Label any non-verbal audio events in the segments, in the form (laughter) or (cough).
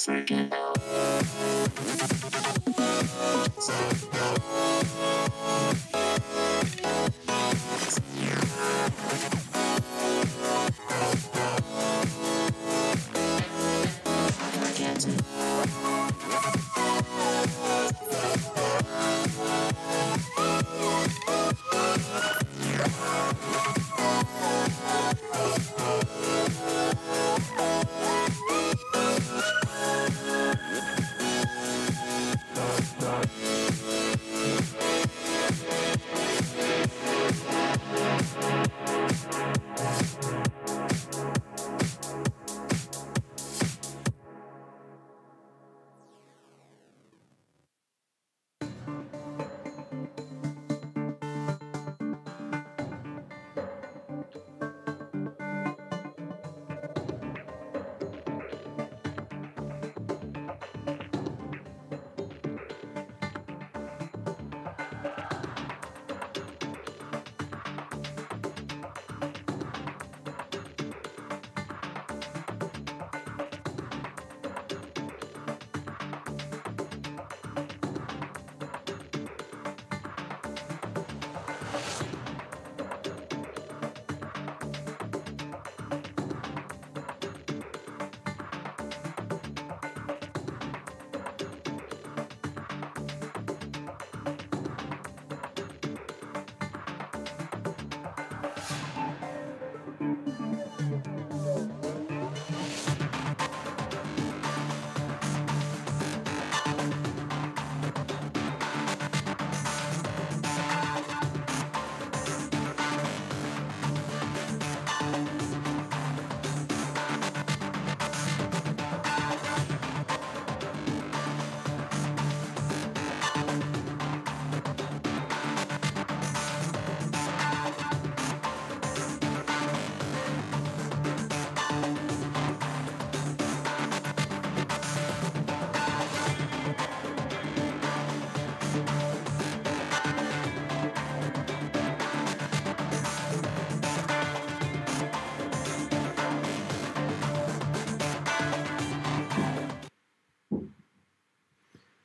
second.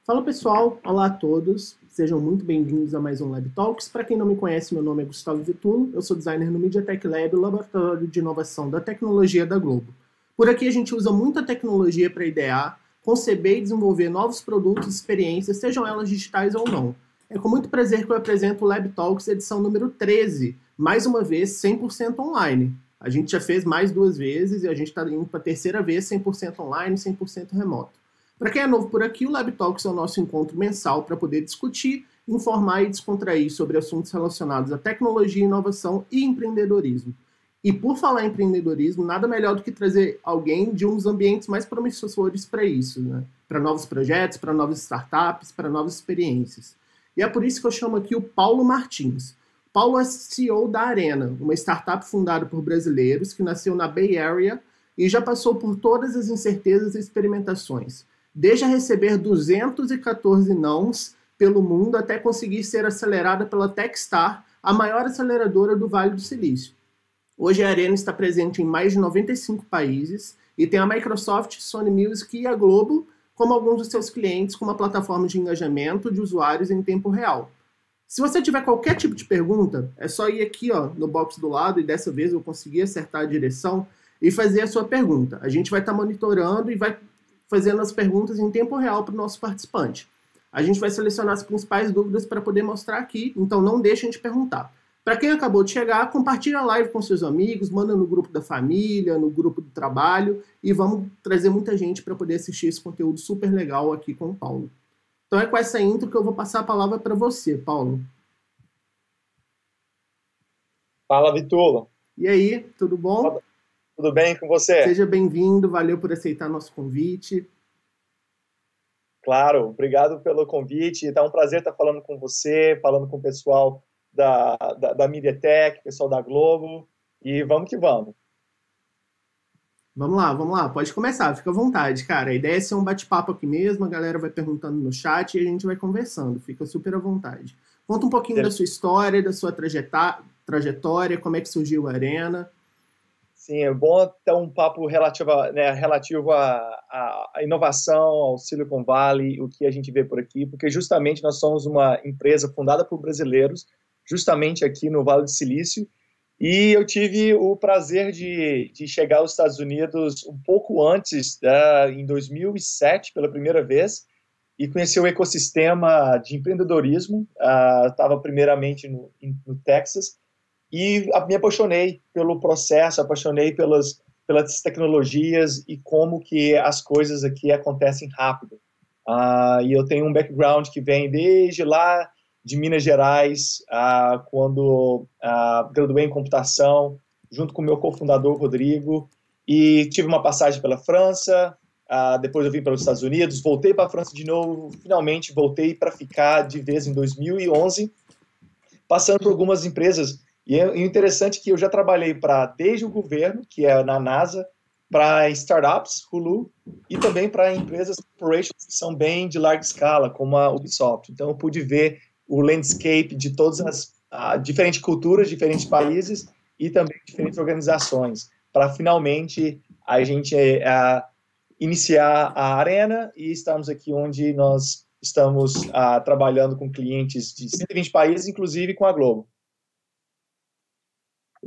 Fala pessoal, olá a todos, sejam muito bem-vindos a mais um Lab Talks. Para quem não me conhece, meu nome é Gustavo Vitulo, eu sou designer no MediaTek Lab, laboratório de inovação da tecnologia da Globo. Por aqui a gente usa muita tecnologia para idear, conceber e desenvolver novos produtos e experiências, sejam elas digitais ou não. É com muito prazer que eu apresento o Lab Talks edição número 13, mais uma vez 100% online. A gente já fez mais duas vezes e a gente está indo para a terceira vez 100% online, 100% remoto. Para quem é novo por aqui, o Lab Talks é o nosso encontro mensal para poder discutir, informar e descontrair sobre assuntos relacionados a tecnologia, inovação e empreendedorismo. E por falar em empreendedorismo, nada melhor do que trazer alguém de um dos ambientes mais promissores para isso, né? para novos projetos, para novas startups, para novas experiências. E é por isso que eu chamo aqui o Paulo Martins. Paulo é CEO da Arena, uma startup fundada por brasileiros que nasceu na Bay Area e já passou por todas as incertezas e experimentações desde receber 214 nãos pelo mundo até conseguir ser acelerada pela Techstar, a maior aceleradora do Vale do Silício. Hoje a Arena está presente em mais de 95 países e tem a Microsoft, Sony Music e a Globo como alguns dos seus clientes com uma plataforma de engajamento de usuários em tempo real. Se você tiver qualquer tipo de pergunta, é só ir aqui ó, no box do lado, e dessa vez eu consegui acertar a direção, e fazer a sua pergunta. A gente vai estar tá monitorando e vai fazendo as perguntas em tempo real para o nosso participante. A gente vai selecionar as principais dúvidas para poder mostrar aqui, então não deixem de perguntar. Para quem acabou de chegar, compartilha a live com seus amigos, manda no grupo da família, no grupo do trabalho e vamos trazer muita gente para poder assistir esse conteúdo super legal aqui com o Paulo. Então é com essa intro que eu vou passar a palavra para você, Paulo. Fala, Vitola. E aí, tudo bom? Tudo bem com você? Seja bem-vindo, valeu por aceitar nosso convite. Claro, obrigado pelo convite. Está um prazer estar falando com você, falando com o pessoal da, da, da MediaTek, pessoal da Globo. E vamos que vamos. Vamos lá, vamos lá, pode começar, fica à vontade, cara. A ideia é ser um bate-papo aqui mesmo, a galera vai perguntando no chat e a gente vai conversando, fica super à vontade. Conta um pouquinho Sim. da sua história, da sua trajetória, como é que surgiu a Arena, Sim, é bom ter um papo relativo, a, né, relativo à, inovação, ao Silicon Valley, o que a gente vê por aqui, porque justamente nós somos uma empresa fundada por brasileiros, justamente aqui no Vale do Silício, e eu tive o prazer de, de chegar aos Estados Unidos um pouco antes, da, né, em 2007, pela primeira vez, e conhecer o ecossistema de empreendedorismo. Ah, Estava uh, primeiramente no, no Texas, e me apaixonei pelo processo, apaixonei pelas, pelas tecnologias e como que as coisas aqui acontecem rápido. Uh, e eu tenho um background que vem desde lá de Minas Gerais, uh, quando uh, graduei em computação, junto com meu cofundador Rodrigo, e tive uma passagem pela França, depois eu vim para os Estados Unidos, voltei para a França de novo, finalmente voltei para ficar de vez em 2011, passando por algumas empresas é, e o é interessante que eu já trabalhei para desde o governo, que é na NASA, para startups, Hulu, e também para empresas corporations que são bem de larga escala, como a Ubisoft. Então eu pude ver o landscape de todas as diferentes culturas, diferentes países e também diferentes organizações, para finalmente a gente é, a, iniciar a arena e estamos aqui onde nós estamos a, trabalhando com clientes de 120 países, inclusive com a Globo.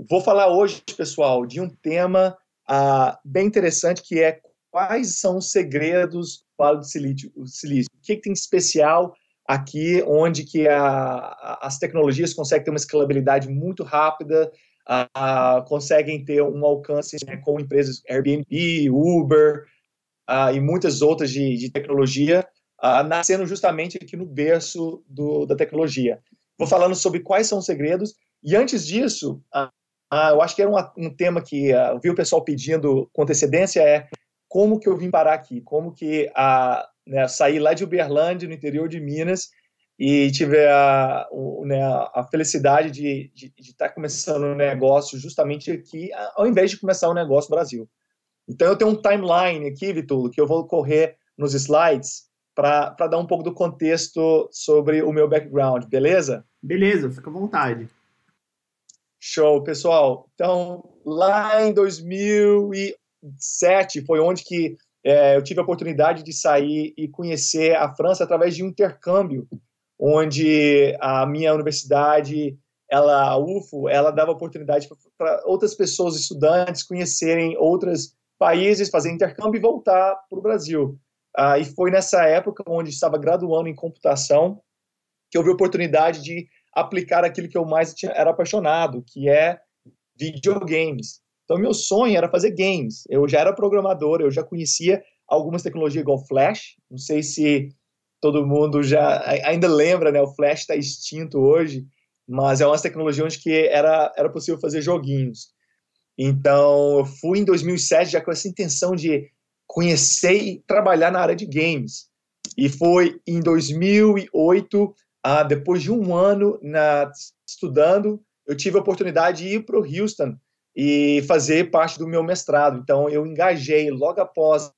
Vou falar hoje, pessoal, de um tema ah, bem interessante que é quais são os segredos do Vale do Silício. O, silício. o que, que, tem especial aqui, onde que a, as tecnologias conseguem ter uma escalabilidade muito rápida, ah, conseguem ter um alcance né, com empresas Airbnb, Uber ah, e muitas outras de, de tecnologia, ah, nascendo justamente aqui no berço do, da tecnologia. Vou falando sobre quais são os segredos, e antes disso, ah, eu acho que era um, um tema que ah, eu vi o pessoal pedindo com antecedência é como que eu vim parar aqui, como que a né, saí lá de Uberlândia, no interior de Minas, e tive a, né, a felicidade de estar tá começando um negócio justamente aqui, ao invés de começar um negócio no Brasil. Então, eu tenho um timeline aqui, Vitulo, que eu vou correr nos slides para dar um pouco do contexto sobre o meu background, beleza? Beleza, fica à vontade. Show, pessoal. Então, lá em 2007 foi onde que é, eu tive a oportunidade de sair e conhecer a França através de um intercâmbio, onde a minha universidade, ela, a UFO, ela dava oportunidade para outras pessoas, estudantes, conhecerem outros países, fazer intercâmbio e voltar para o Brasil. Ah, e foi nessa época onde estava graduando em computação que houve a oportunidade de aplicar aquilo que eu mais tinha, era apaixonado, que é videogames. Então, meu sonho era fazer games. Eu já era programador, eu já conhecia algumas tecnologias igual Flash. Não sei se todo mundo já ainda lembra, né? O Flash está extinto hoje, mas é uma tecnologia onde que era, era possível fazer joguinhos. Então, eu fui em 2007 já com essa intenção de conhecer e trabalhar na área de games. E foi em 2008 ah, depois de um ano na, estudando, eu tive a oportunidade de ir para o Houston e fazer parte do meu mestrado. Então, eu engajei logo após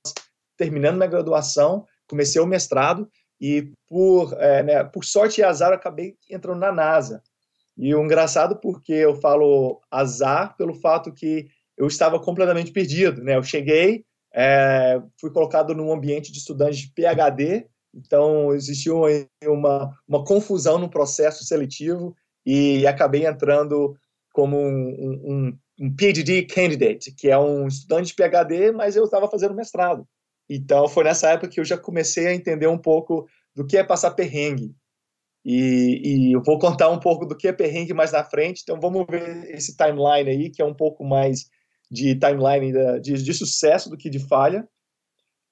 terminando minha graduação, comecei o mestrado e, por, é, né, por sorte e azar, acabei entrando na NASA. E o engraçado porque eu falo azar pelo fato que eu estava completamente perdido, né? Eu cheguei, é, fui colocado num ambiente de estudante de PhD, então, existiu uma, uma confusão no processo seletivo e acabei entrando como um, um, um PhD candidate, que é um estudante de PhD, mas eu estava fazendo mestrado. Então, foi nessa época que eu já comecei a entender um pouco do que é passar perrengue. E, e, eu vou contar um pouco do que é perrengue mais na frente, então vamos ver esse timeline aí, que é um pouco mais de timeline de, de sucesso do que de falha.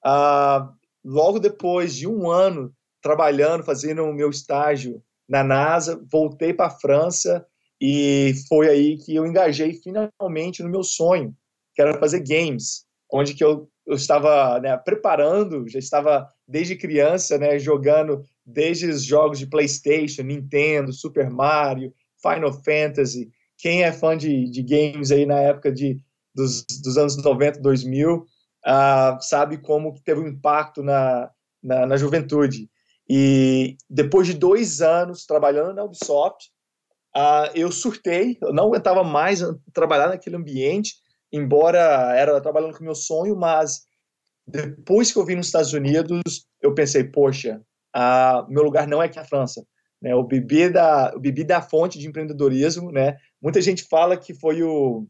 Ah, logo depois de um ano trabalhando, fazendo o meu estágio na NASA, voltei para a França e foi aí que eu engajei finalmente no meu sonho, que era fazer games, onde que eu, eu estava né, preparando, já estava desde criança né, jogando desde os jogos de PlayStation, Nintendo, Super Mario, Final Fantasy. Quem é fã de, de games aí na época de, dos, dos anos 90, 2000, sabe como teve um impacto na, na, na, juventude. E depois de dois anos trabalhando na Ubisoft, eu surtei, eu não aguentava mais trabalhar naquele ambiente, embora era trabalhando com o meu sonho, mas depois que eu vim nos Estados Unidos, eu pensei, poxa, ah, meu lugar não é aqui na França. Né? bebê da, da fonte de empreendedorismo. Né? Muita gente fala que foi o,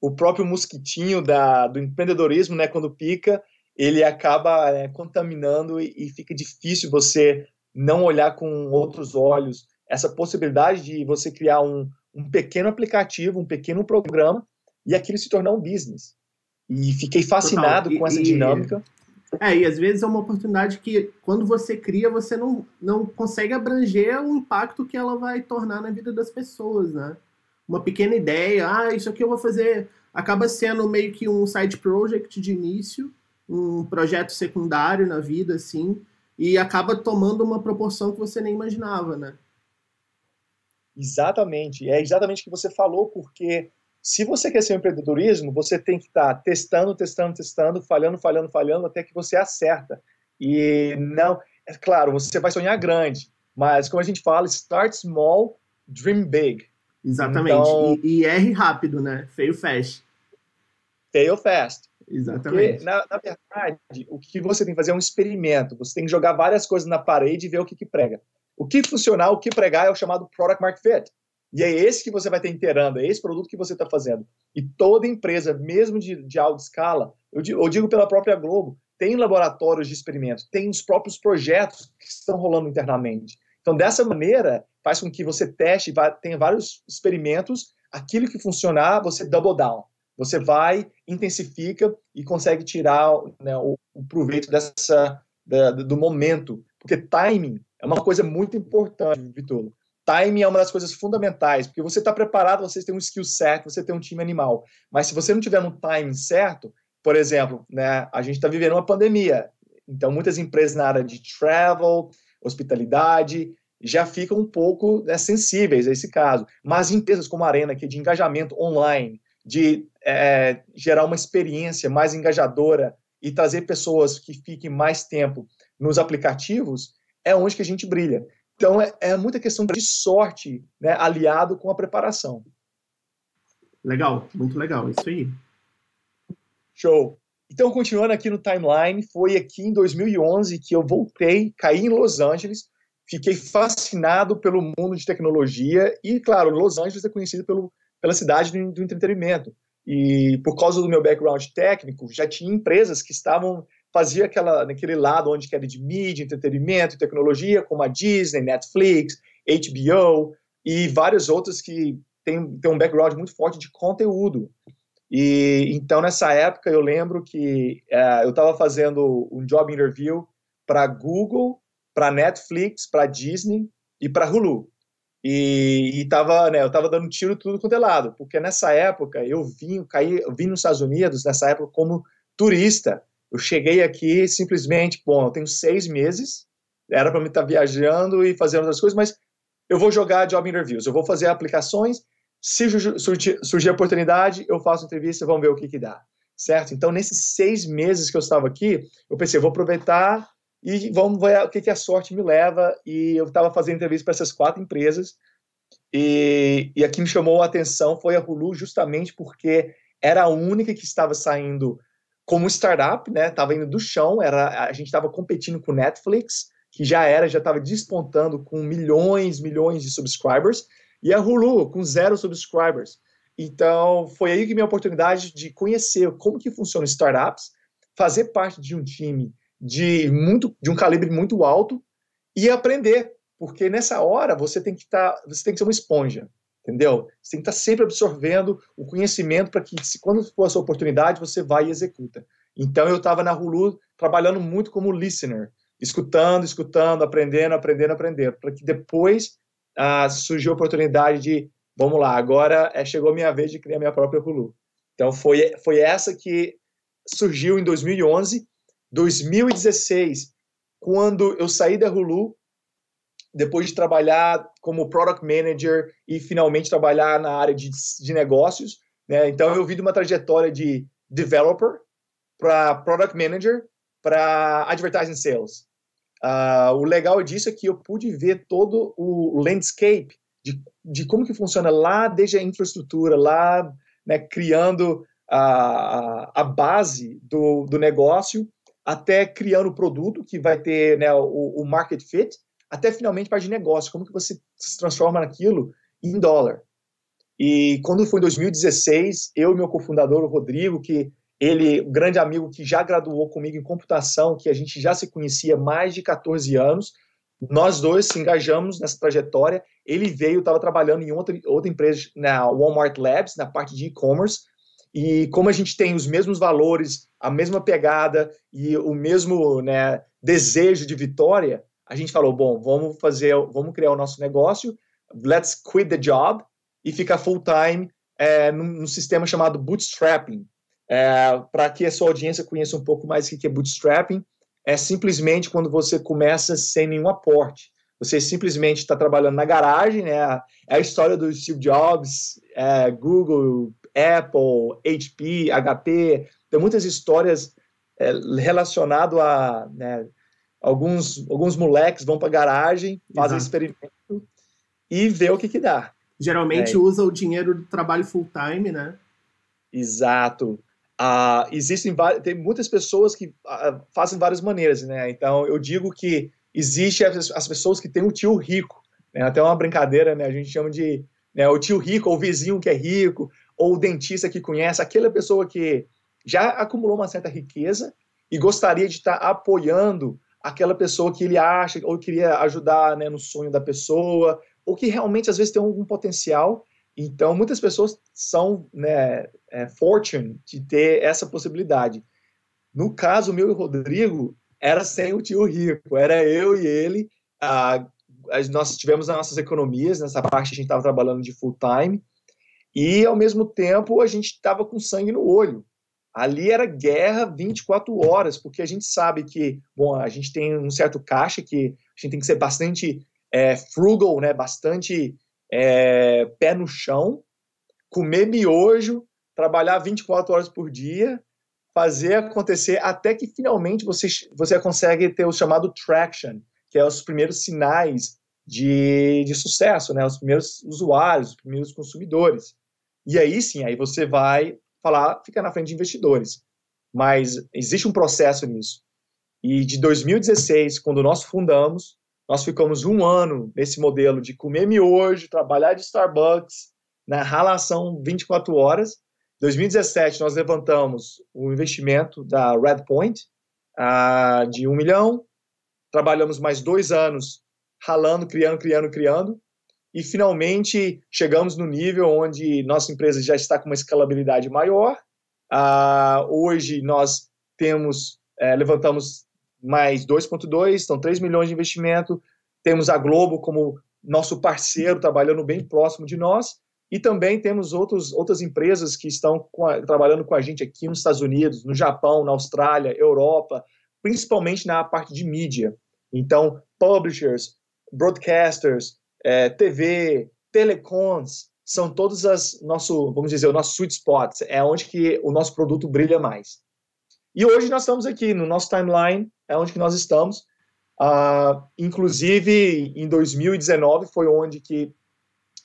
o próprio mosquitinho da, do empreendedorismo, né, quando pica, ele acaba é, contaminando e, e, fica difícil você não olhar com outros olhos essa possibilidade de você criar um, um pequeno aplicativo, um pequeno programa e aquilo se tornar um business. E fiquei fascinado e, com essa e, dinâmica. É, e às vezes é uma oportunidade que quando você cria, você não, não consegue abranger o impacto que ela vai tornar na vida das pessoas, né? uma pequena ideia, ah, isso aqui eu vou fazer. Acaba sendo meio que um side project de início, um projeto secundário na vida, assim, e acaba tomando uma proporção que você nem imaginava, né? Exatamente, é exatamente o que você falou, porque se você quer ser um empreendedorismo, você tem que estar tá testando, testando, testando, falhando, falhando, falhando, até que você acerta. E não, é claro, você vai sonhar grande, mas como a gente fala, start small, dream big. Exatamente. Então, e, e R rápido, né? Fail fast. Fail fast. Exatamente. Porque, na, na, verdade, o que você tem que fazer é um experimento. Você tem que jogar várias coisas na parede e ver o que, que prega. O que funcionar, o que pregar é o chamado Product Market Fit. E é esse que você vai estar inteirando, é esse produto que você está fazendo. E toda empresa, mesmo de, de alta escala, eu digo, eu digo pela própria Globo, tem laboratórios de experimento, tem os próprios projetos que estão rolando internamente. Então, dessa maneira, faz com que você teste, tenha vários experimentos, aquilo que funcionar, você double down. Você vai, intensifica e consegue tirar né, o, o, proveito dessa, da, do momento. Porque timing é uma coisa muito importante, Vitolo. Timing é uma das coisas fundamentais, porque você está preparado, você tem um skill certo, você tem um time animal. Mas se você não tiver um timing certo, por exemplo, né, a gente está vivendo uma pandemia. Então, muitas empresas na área de travel, hospitalidade, já ficam um pouco né, sensíveis a esse caso. Mas empresas como a Arena, que é de engajamento online, de é, gerar uma experiência mais engajadora e trazer pessoas que fiquem mais tempo nos aplicativos, é onde que a gente brilha. Então, é, é muita questão de sorte né, aliado com a preparação. Legal, muito legal, isso aí. Show. Então, continuando aqui no timeline, foi aqui em 2011 que eu voltei, caí em Los Angeles, fiquei fascinado pelo mundo de tecnologia e, claro, Los Angeles é conhecido pelo, pela cidade do, do entretenimento. E por causa do meu background técnico, já tinha empresas que estavam fazia aquela naquele lado onde era de mídia, entretenimento, tecnologia, como a Disney, Netflix, HBO e várias outras que têm, têm um background muito forte de conteúdo. E então nessa época eu lembro que é, eu estava fazendo um job interview para Google, para Netflix, para Disney e para Hulu. E, e tava, né, eu estava dando tiro tudo quanto é lado, porque nessa época eu vim, caí, eu vim nos Estados Unidos nessa época como turista. Eu cheguei aqui simplesmente, bom, eu tenho seis meses, era para me estar tá viajando e fazendo outras coisas, mas eu vou jogar job interviews, eu vou fazer aplicações se surgir, a oportunidade, eu faço entrevista, vamos ver o que, que dá. Certo? Então, nesses seis meses que eu estava aqui, eu pensei, vou aproveitar e vamos ver o que, que a sorte me leva. E eu estava fazendo entrevista para essas quatro empresas. E, e a que me chamou a atenção foi a Hulu, justamente porque era a única que estava saindo como startup, né? Tava indo do chão, era a gente estava competindo com Netflix, que já era, já estava despontando com milhões, milhões de subscribers, e a Hulu com zero subscribers. Então, foi aí que minha oportunidade de conhecer como que funciona startups, fazer parte de um time de muito de um calibre muito alto e aprender, porque nessa hora você tem que estar, tá, você tem que ser uma esponja, entendeu? Você tem que estar tá sempre absorvendo o conhecimento para que se quando for a sua oportunidade, você vai e executa. Então, eu estava na Hulu trabalhando muito como listener, escutando, escutando, aprendendo, aprendendo, aprendendo, para que depois ah, surgiu a oportunidade de, vamos lá, agora é, chegou a minha vez de criar minha própria Hulu. Então foi, foi essa que surgiu em 2011. 2016, quando eu saí da Hulu, depois de trabalhar como product manager e finalmente trabalhar na área de, de negócios, né? então eu vi de uma trajetória de developer para product manager para advertising sales. Uh, o legal disso é que eu pude ver todo o landscape de, de como que funciona lá desde a infraestrutura, lá né, criando a, a base do, do negócio, até criando o produto que vai ter né, o, o, market fit, até finalmente parte de negócio, como que você se transforma naquilo em dólar. E quando foi em 2016, eu e meu cofundador, o Rodrigo, que ele, um grande amigo que já graduou comigo em computação, que a gente já se conhecia há mais de 14 anos, nós dois se engajamos nessa trajetória. Ele veio, estava trabalhando em outra, outra empresa, na Walmart Labs, na parte de e-commerce. E como a gente tem os mesmos valores, a mesma pegada e o mesmo né, desejo de vitória, a gente falou: bom, vamos fazer, vamos criar o nosso negócio, let's quit the job e ficar full time é, num, num sistema chamado bootstrapping, é, Para que a sua audiência conheça um pouco mais o que é bootstrapping, é simplesmente quando você começa sem nenhum aporte. Você simplesmente está trabalhando na garagem, né? É a história do Steve Jobs, é, Google, Apple, HP, HP. Tem muitas histórias é, relacionadas a né, alguns, alguns moleques vão para a garagem, fazem Exato. experimento e vê o que, que dá. Geralmente é. usa o dinheiro do trabalho full time, né? Exato. Ah, existem tem muitas pessoas que ah, ah, fazem várias maneiras, né? Então eu digo que existe as, as pessoas que têm um tio rico, né? até uma brincadeira, né? A gente chama de né, o tio rico, ou o vizinho que é rico, ou o dentista que conhece, aquela pessoa que já acumulou uma certa riqueza e gostaria de estar tá apoiando aquela pessoa que ele acha ou queria ajudar né, no sonho da pessoa, ou que realmente às vezes tem algum potencial então, muitas pessoas são né, é, fortune de ter essa possibilidade. No caso meu e Rodrigo, era sem o tio rico, era eu e ele. nós tivemos as nossas economias, nessa parte a gente estava trabalhando de full time, e ao mesmo tempo a gente estava com sangue no olho. Ali era guerra 24 horas, porque a gente sabe que, bom, a gente tem um certo caixa que a gente tem que ser bastante é, frugal, né, bastante é, pé no chão, comer miojo, trabalhar 24 horas por dia, fazer acontecer até que finalmente você, você consegue ter o chamado traction, que é os primeiros sinais de, de sucesso, né? os primeiros usuários, os primeiros consumidores. E aí sim, aí você vai falar, fica na frente de investidores. Mas existe um processo nisso. E de 2016, quando nós fundamos, nós ficamos um ano nesse modelo de comer miojo, trabalhar de Starbucks, na né, ralação 24 horas. Em 2017, nós levantamos o investimento da Redpoint uh, de um milhão. Trabalhamos mais dois anos ralando, criando, criando, criando. E finalmente chegamos no nível onde nossa empresa já está com uma escalabilidade maior. Uh, hoje nós temos, eh, levantamos mais 2,2, são 3 milhões de investimento. Temos a Globo como nosso parceiro, trabalhando bem próximo de nós. E também temos outros, outras empresas que estão com a, trabalhando com a gente aqui nos Estados Unidos, no Japão, na Austrália, Europa, principalmente na parte de mídia. Então, publishers, broadcasters, é, TV, telecoms, são todos as nosso, vamos dizer, o nosso sweet spots, é onde que o nosso produto brilha mais. E hoje nós estamos aqui no nosso timeline é onde que nós estamos. Uh, inclusive, em 2019 foi onde que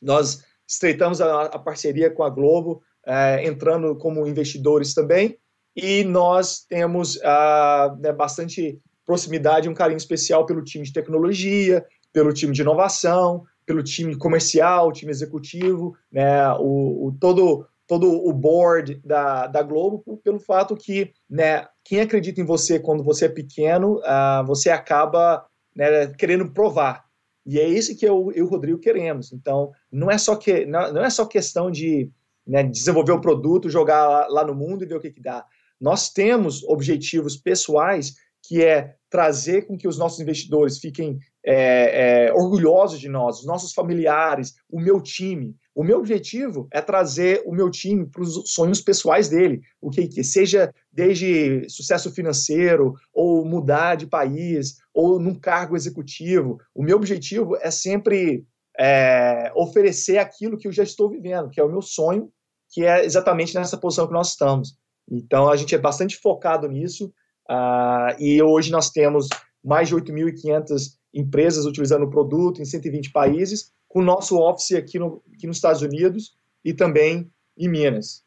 nós estreitamos a, a parceria com a Globo, uh, entrando como investidores também, e nós temos uh, né, bastante proximidade, um carinho especial pelo time de tecnologia, pelo time de inovação, pelo time comercial, time executivo, né, o, o todo todo o board da, da Globo pelo fato que, né, quem acredita em você quando você é pequeno, uh, você acaba né, querendo provar. E é isso que eu e o Rodrigo queremos. Então, não é só, que, não, não é só questão de né, desenvolver o produto, jogar lá, lá, no mundo e ver o que, que dá. Nós temos objetivos pessoais que é trazer com que os nossos investidores fiquem é, é, orgulhosos de nós, os nossos familiares, o meu time. O meu objetivo é trazer o meu time para os sonhos pessoais dele, o que, que seja desde sucesso financeiro, ou mudar de país, ou num cargo executivo. O meu objetivo é sempre é, oferecer aquilo que eu já estou vivendo, que é o meu sonho, que é exatamente nessa posição que nós estamos. Então, a gente é bastante focado nisso, uh, e hoje nós temos mais de 8.500 empresas utilizando o produto em 120 países, com o nosso office aqui, no, aqui nos Estados Unidos e também em Minas.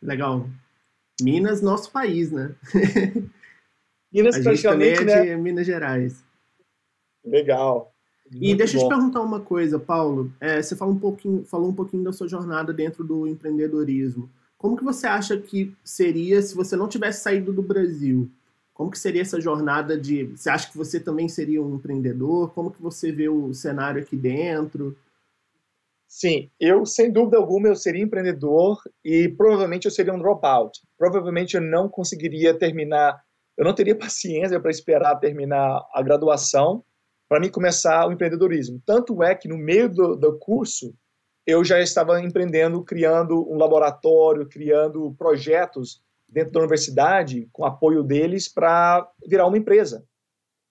Legal. Minas, nosso país, né? (laughs) Minas, A praticamente, é né? Minas Gerais. Legal. Muito e deixa bom. eu te perguntar uma coisa, Paulo. É, você fala um pouquinho, falou um pouquinho da sua jornada dentro do empreendedorismo. Como que você acha que seria se você não tivesse saído do Brasil? Como que seria essa jornada de... Você acha que você também seria um empreendedor? Como que você vê o cenário aqui dentro? Sim, eu sem dúvida alguma eu seria empreendedor e provavelmente eu seria um dropout. Provavelmente eu não conseguiria terminar, eu não teria (laughs) paciência para esperar terminar a graduação para me começar o empreendedorismo. Tanto é que no meio do, do curso eu já estava empreendendo, criando um laboratório, criando projetos dentro da universidade, com apoio deles, para virar uma empresa.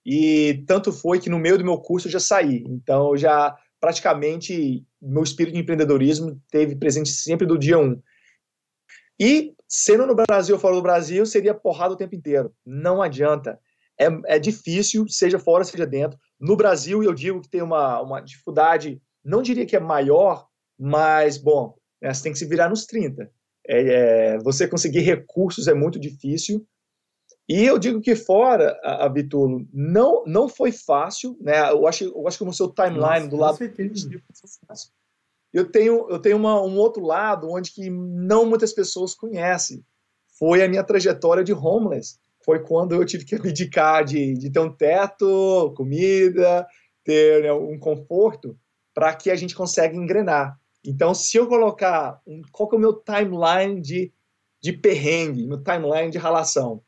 E tanto foi que no meio do meu curso eu já saí. Então, já praticamente meu espírito de empreendedorismo teve presente sempre do dia um. E sendo no Brasil ou fora do Brasil, seria porrada o tempo inteiro. Não adianta. É, é difícil, seja fora, seja dentro. No Brasil, eu digo que tem uma, uma dificuldade, não diria que é maior, mas, bom, né, você tem que se virar nos 30. É, é, você conseguir recursos é muito difícil. E eu digo que fora, a, a não, não foi fácil, né? Eu acho, eu acho que o seu timeline Nossa, do lado eu tenho, eu tenho uma, um outro lado onde que não muitas pessoas conhecem. Foi a minha trajetória de homeless. Foi quando eu tive que (laughs) abdicar de, de ter um teto, comida, ter né, um conforto, para que a gente consiga engrenar. Então, se eu colocar um, qual que é o meu timeline de, de perrengue, meu timeline de relação.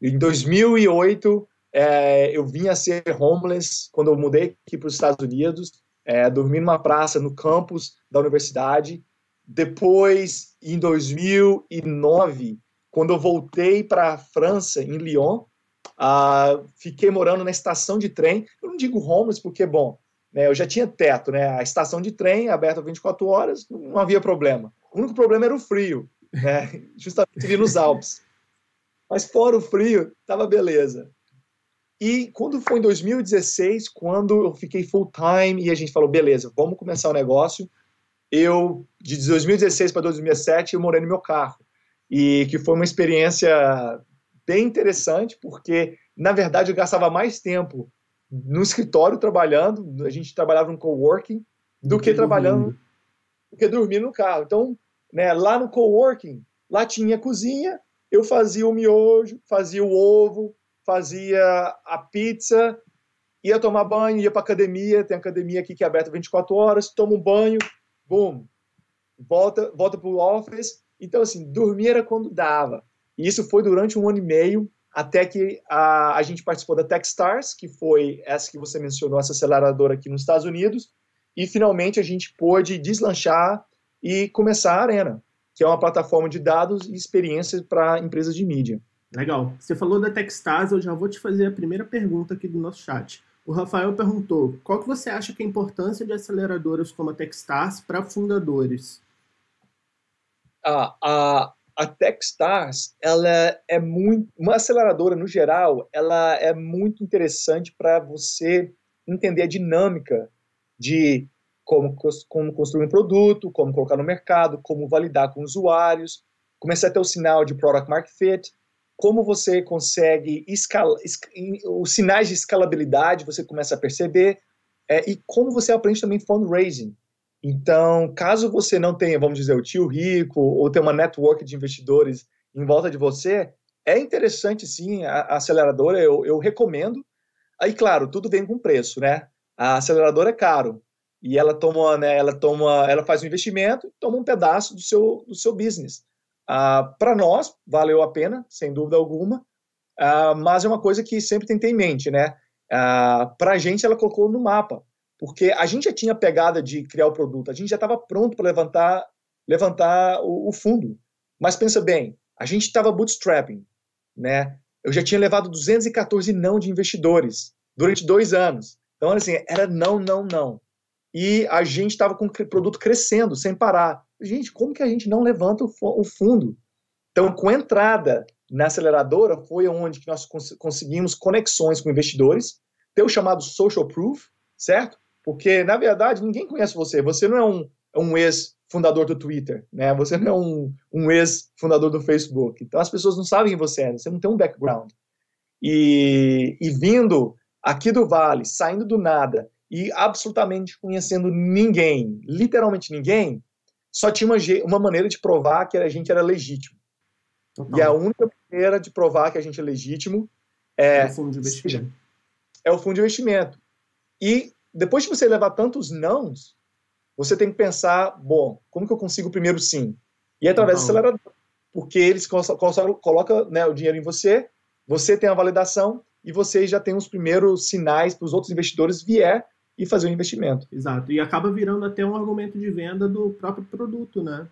Em 2008, é, eu vim a ser homeless quando eu mudei aqui para os Estados Unidos, é, dormi numa praça no campus da universidade. Depois, em 2009, quando eu voltei para a França, em Lyon, uh, fiquei morando na estação de trem. Eu não digo homeless porque, bom, né? Eu já tinha teto, né? A estação de trem é aberta 24 horas, não havia problema. O único problema era o frio, né? (laughs) Justamente vi nos Alpes. Mas fora o frio, tava beleza. E quando foi em 2016, quando eu fiquei full time e a gente falou, beleza, vamos começar o negócio. Eu de 2016 para 2017 eu morei no meu carro e que foi uma experiência bem interessante porque na verdade eu gastava mais tempo no escritório trabalhando, a gente trabalhava no coworking, do que, que trabalhando, do que dormindo no carro. Então, né, lá no coworking, lá tinha cozinha, eu fazia o miojo, fazia o ovo, fazia a pizza, ia tomar banho, ia para academia, tem academia aqui que é aberta 24 horas, toma um banho, boom, volta, volta pro office. Então, assim, dormir era quando dava. E isso foi durante um ano e meio, até que a, a gente participou da Techstars, que foi essa que você mencionou, essa aceleradora aqui nos Estados Unidos, e finalmente a gente pôde deslanchar e começar a Arena, que é uma plataforma de dados e experiências para empresas de mídia. Legal. Você falou da Techstars, eu já vou te fazer a primeira pergunta aqui do nosso chat. O Rafael perguntou, qual que você acha que é a importância de aceleradoras como a Techstars para fundadores? Ah, a, a Techstars ela é muito uma aceleradora no geral ela é muito interessante para você entender a dinâmica de como, como construir um produto, como colocar no mercado, como validar com usuários, começar a ter o sinal de product market fit, como você consegue escala, os sinais de escalabilidade você começa a perceber é, e como você aprende também fundraising. Então, caso você não tenha, vamos dizer, o tio rico ou tenha uma network de investidores em volta de você, é interessante sim a, a aceleradora, eu, eu recomendo. Aí, claro, tudo vem com preço, né? A aceleradora é caro e ela toma, né, ela toma, ela faz um investimento e toma um pedaço do seu, do seu business. Ah, Para nós, valeu a pena, sem dúvida alguma, ah, mas é uma coisa que sempre tem que ter em mente, né? Ah, Para a gente, ela colocou no mapa porque a gente já tinha pegada de criar o produto, a gente já estava pronto para levantar, levantar o, o, fundo. Mas pensa bem, a gente estava bootstrapping, né? Eu já tinha levado 214 não de investidores durante dois anos. Então, assim, era não, não, não. E a gente estava com o produto crescendo sem parar. Gente, como que a gente não levanta o, fundo? Então, com a entrada na aceleradora, foi onde nós cons conseguimos conexões com investidores, ter o chamado social proof, certo? Porque, na verdade, ninguém conhece você. Você não é um, é um ex-fundador do Twitter, né? Você não é um, um ex-fundador do Facebook. Então, as pessoas não sabem quem você é, você não tem um background. E, e vindo aqui do Vale, saindo do nada e absolutamente conhecendo ninguém, literalmente ninguém, só tinha uma, uma maneira de provar que a gente era legítimo. Total. E a única maneira de provar que a gente é legítimo é, é o fundo de investimento. É o fundo de investimento. E depois de você levar tantos nãos, você tem que pensar, bom, como que eu consigo o primeiro sim? E é através do então, acelerador, porque eles colocam né, o dinheiro em você, você tem a validação e você já tem os primeiros sinais para os outros investidores vier e fazer o um investimento. Exato, e acaba virando até um argumento de venda do próprio produto, né?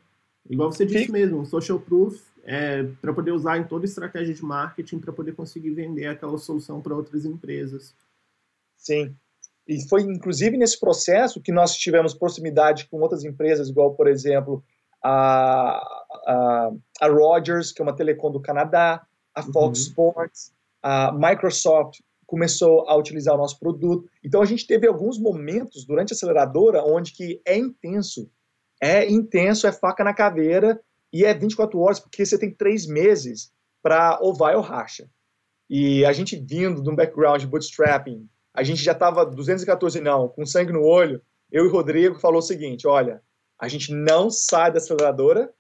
Igual você disse Sim. mesmo, social proof é para poder usar em toda estratégia de marketing para poder conseguir vender aquela solução para outras empresas. Sim. E foi inclusive nesse processo que nós tivemos proximidade com outras empresas, igual, por exemplo, a, a, a Rogers, que é uma telecom do Canadá, a uhum. Fox uhum. Sports, a Microsoft começou a utilizar o nosso produto. Então a gente teve alguns momentos durante a aceleradora onde que é intenso, é intenso, é faca na caveira e é 24 horas porque você tem três meses para ou vai ou racha. E a gente vindo de um background de bootstrapping, a gente já estava 214 não, com sangue no olho, eu e o Rodrigo falou o seguinte, olha, a gente não sai da aceleradora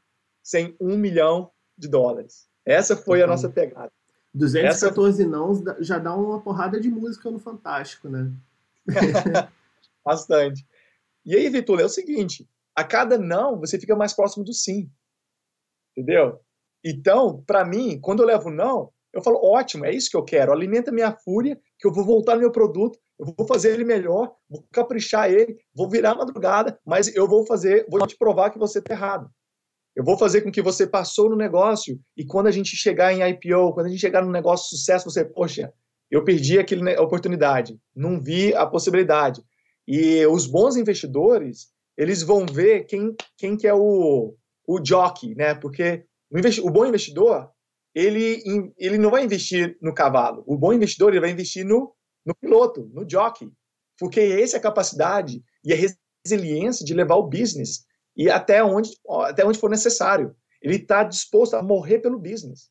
sem um milhão de dólares. Essa foi uhum. a nossa pegada. 214 Essa... não já dá uma porrada de música no Fantástico, né? (laughs) Bastante. E aí, Vitor, é o seguinte: a cada não, você fica mais próximo do sim. Entendeu? Então, para mim, quando eu levo não, eu falo, ótimo, é isso que eu quero. Alimenta minha fúria que eu vou voltar no meu produto, eu vou fazer ele melhor, vou caprichar ele, vou virar madrugada, mas eu vou fazer, vou te provar que você está errado. Eu vou fazer com que você passou no negócio e quando a gente chegar em IPO, quando a gente chegar no negócio de sucesso, você, poxa, eu perdi aquela oportunidade, não vi a possibilidade. E os bons investidores, eles vão ver quem, quem que é o, o jockey, né? Porque o, investi o bom investidor, ele, ele não vai investir no cavalo. O bom investidor ele vai investir no, no piloto, no jockey, porque é essa é a capacidade e a resiliência de levar o business e até onde, até onde for necessário. Ele está disposto a morrer pelo business.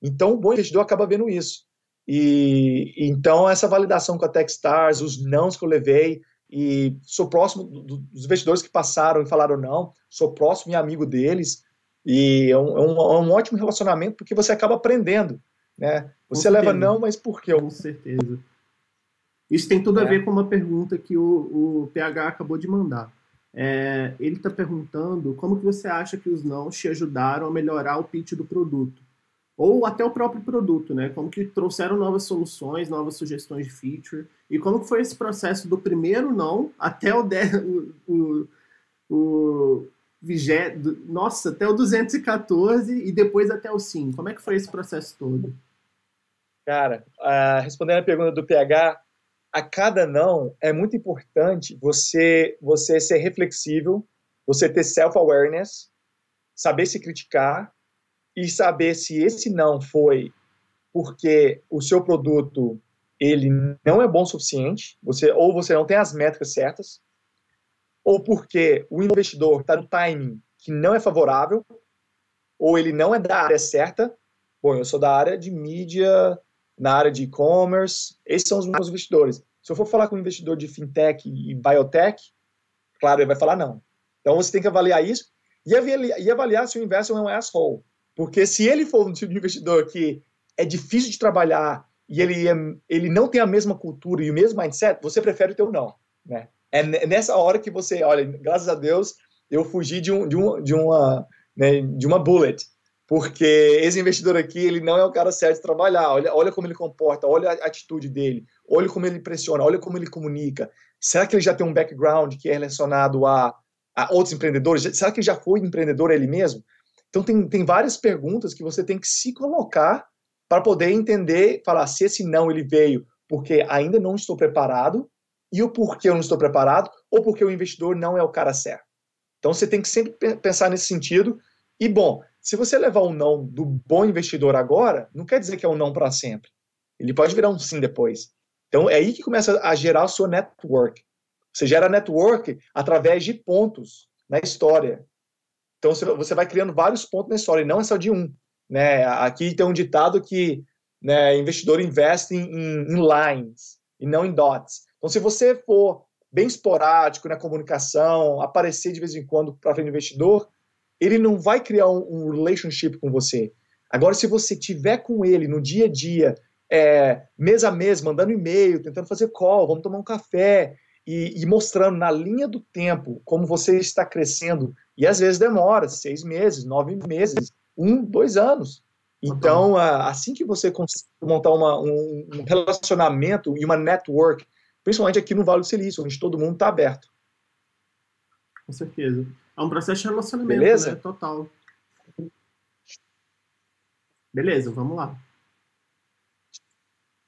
Então, o bom investidor acaba vendo isso. E então, essa validação com a Techstars, os nãos que eu levei, e sou próximo do, do, dos investidores que passaram e falaram não, sou próximo e amigo deles, e é um, é um, é um ótimo relacionamento porque você acaba aprendendo, né? Você leva não, mas por quê? Com certeza. Isso tem tudo a é. ver com uma pergunta que o, o PH acabou de mandar. É, ele está perguntando como que você acha que os não te ajudaram a melhorar o pitch do produto ou até o próprio produto, né? Como que trouxeram novas soluções, novas sugestões de feature e como que foi esse processo do primeiro não até o, de, (laughs) o, o 20, nossa, até o 214 e depois até o 5. Como é que foi esse processo todo? Cara, ah, respondendo a pergunta do PH, a cada não é muito importante você você ser reflexível, você ter self-awareness, saber se criticar e saber se esse não foi porque o seu produto ele não é bom o suficiente, você ou você não tem as métricas certas, ou porque o investidor está no timing que não é favorável, ou ele não é da área certa. Bom, eu sou da área de mídia, na área de e-commerce, esses são os meus investidores. Se eu for falar com um investidor de fintech e biotech, claro, ele vai falar não. Então você tem que avaliar isso e avaliar, e avaliar se o investor é um asshole. Porque se ele for um tipo de investidor que é difícil de trabalhar e ele, é, ele não tem a mesma cultura e o mesmo mindset, você prefere o teu não, né? É nessa hora que você, olha, graças a Deus, eu fugi de, um, de, um, de uma, né, de uma bullet, porque esse investidor aqui, ele não é o cara certo de trabalhar. Olha, olha como ele comporta, olha a atitude dele, olha como ele pressiona, olha como ele comunica. Será que ele já tem um background que é relacionado a, a outros empreendedores? Será que ele já foi empreendedor ele mesmo? Então, tem, tem várias perguntas que você tem que se colocar para poder entender, falar se esse não ele veio porque ainda não estou preparado, e o porquê eu não estou preparado, ou porque o investidor não é o cara certo. Então você tem que sempre pensar nesse sentido. E bom, se você levar o um não do bom investidor agora, não quer dizer que é um não para sempre. Ele pode virar um sim depois. Então é aí que começa a gerar a sua network. Você gera network através de pontos na história. Então você vai criando vários pontos na história, e não é só de um. Né? Aqui tem um ditado que né, investidor investe em, em lines e não em dots. Então, se você for bem esporádico na comunicação, aparecer de vez em quando para frente do investidor, ele não vai criar um, um, relationship com você. Agora, se você tiver com ele no dia a dia, é, mês a mês, mandando e-mail, tentando fazer call, vamos tomar um café e, e, mostrando na linha do tempo como você está crescendo, e às vezes demora seis meses, nove meses, um, dois anos. Então, assim que você conseguir montar uma, um relacionamento e uma network principalmente aqui no Vale do Silício, onde todo mundo está aberto. Com certeza. É um processo de relacionamento, né? Beleza? Né? Total. Beleza, vamos lá.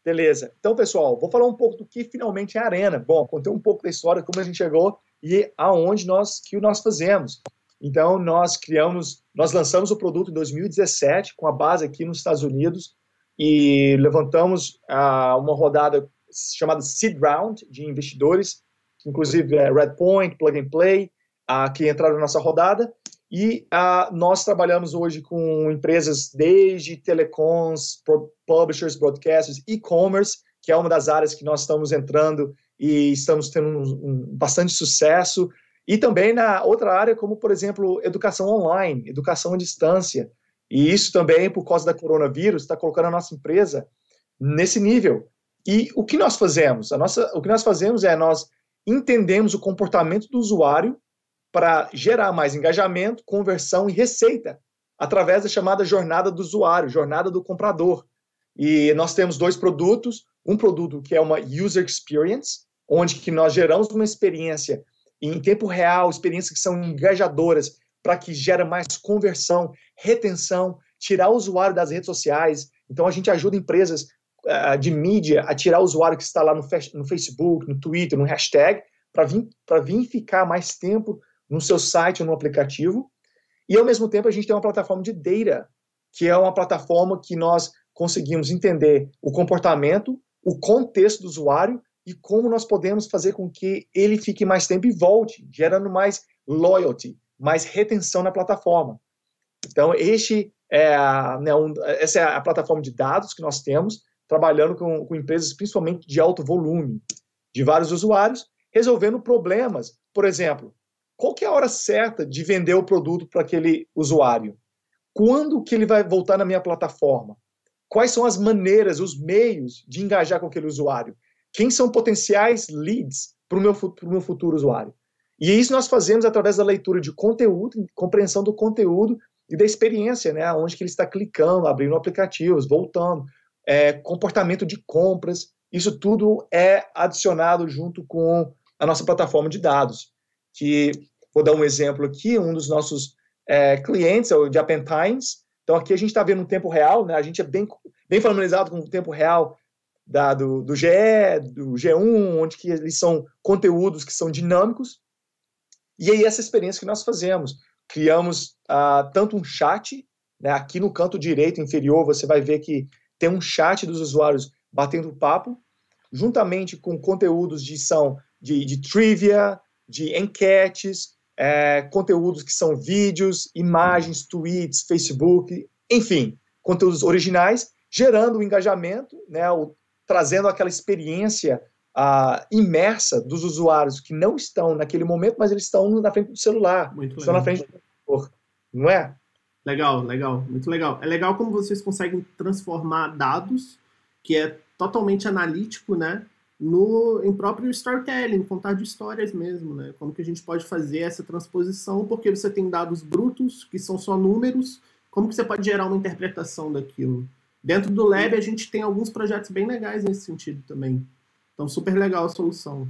Beleza. Então, pessoal, vou falar um pouco do que finalmente é a Arena. Bom, contei um pouco da história, como a gente chegou e aonde nós que nós fazemos. Então, nós criamos, nós lançamos o produto em 2017 com a base aqui nos Estados Unidos e levantamos ah, uma rodada chamada seed round de investidores, que inclusive é Redpoint, Plug and Play, uh, que entraram na nossa rodada. E uh, nós trabalhamos hoje com empresas desde telecoms, publishers, broadcasters, e-commerce, que é uma das áreas que nós estamos entrando e estamos tendo um, um, bastante sucesso. E também na outra área, como por exemplo, educação online, educação à distância. E isso também, por causa da coronavírus, está colocando a nossa empresa nesse nível e o que nós fazemos? A nossa, o que nós fazemos é nós entendemos o comportamento do usuário para gerar mais engajamento, conversão e receita através da chamada jornada do usuário, jornada do comprador. E nós temos dois produtos, um produto que é uma user experience, onde que nós geramos uma experiência em tempo real, experiências que são engajadoras para que gera mais conversão, retenção, tirar o usuário das redes sociais. Então a gente ajuda empresas de mídia a tirar o usuário que está lá no, no Facebook, no Twitter, no hashtag, para vir, vir ficar mais tempo no seu site ou no aplicativo. E, ao mesmo tempo, a gente tem uma plataforma de data, que é uma plataforma que nós conseguimos entender o comportamento, o contexto do usuário e como nós podemos fazer com que ele fique mais tempo e volte, gerando mais loyalty, mais retenção na plataforma. Então, este é, né, um, essa é a plataforma de dados que nós temos, trabalhando com, com empresas principalmente de alto volume, de vários usuários, resolvendo problemas. Por exemplo, qual que é a hora certa de vender o produto para aquele usuário? Quando que ele vai voltar na minha plataforma? Quais são as maneiras, os meios de engajar com aquele usuário? Quem são potenciais leads para o meu, meu futuro usuário? E é isso nós fazemos através da leitura de conteúdo, compreensão do conteúdo e da experiência, né? Onde que ele está clicando, abrindo aplicativos, voltando é, comportamento de compras, isso tudo é adicionado junto com a nossa plataforma de dados. Que vou dar um exemplo aqui, um dos nossos é, clientes é o Japan Times. Então aqui a gente está vendo um tempo real, né? A gente é bem bem familiarizado com o tempo real da, do, do GE, do G1, onde que eles são conteúdos que são dinâmicos. E aí essa experiência que nós fazemos, criamos ah, tanto um chat, né, aqui no canto direito inferior você vai ver que ter um chat dos usuários batendo papo, juntamente com conteúdos de são de, de trivia, de enquetes, é, conteúdos que são vídeos, imagens, tweets, Facebook, enfim, conteúdos originais, gerando o engajamento, né, o, trazendo aquela experiência imersa dos usuários que não estão naquele momento, mas eles estão na frente do celular, Muito estão legal. na frente do computador, não é? Legal, legal, muito legal. É legal como vocês conseguem transformar dados, que é totalmente analítico, né? No, em próprio storytelling, contar de histórias mesmo, né? Como que a gente pode fazer essa transposição, porque você tem dados brutos, que são só números, como que você pode gerar uma interpretação daquilo? Dentro do Lab, a gente tem alguns projetos bem legais nesse sentido também. Então, super legal a solução.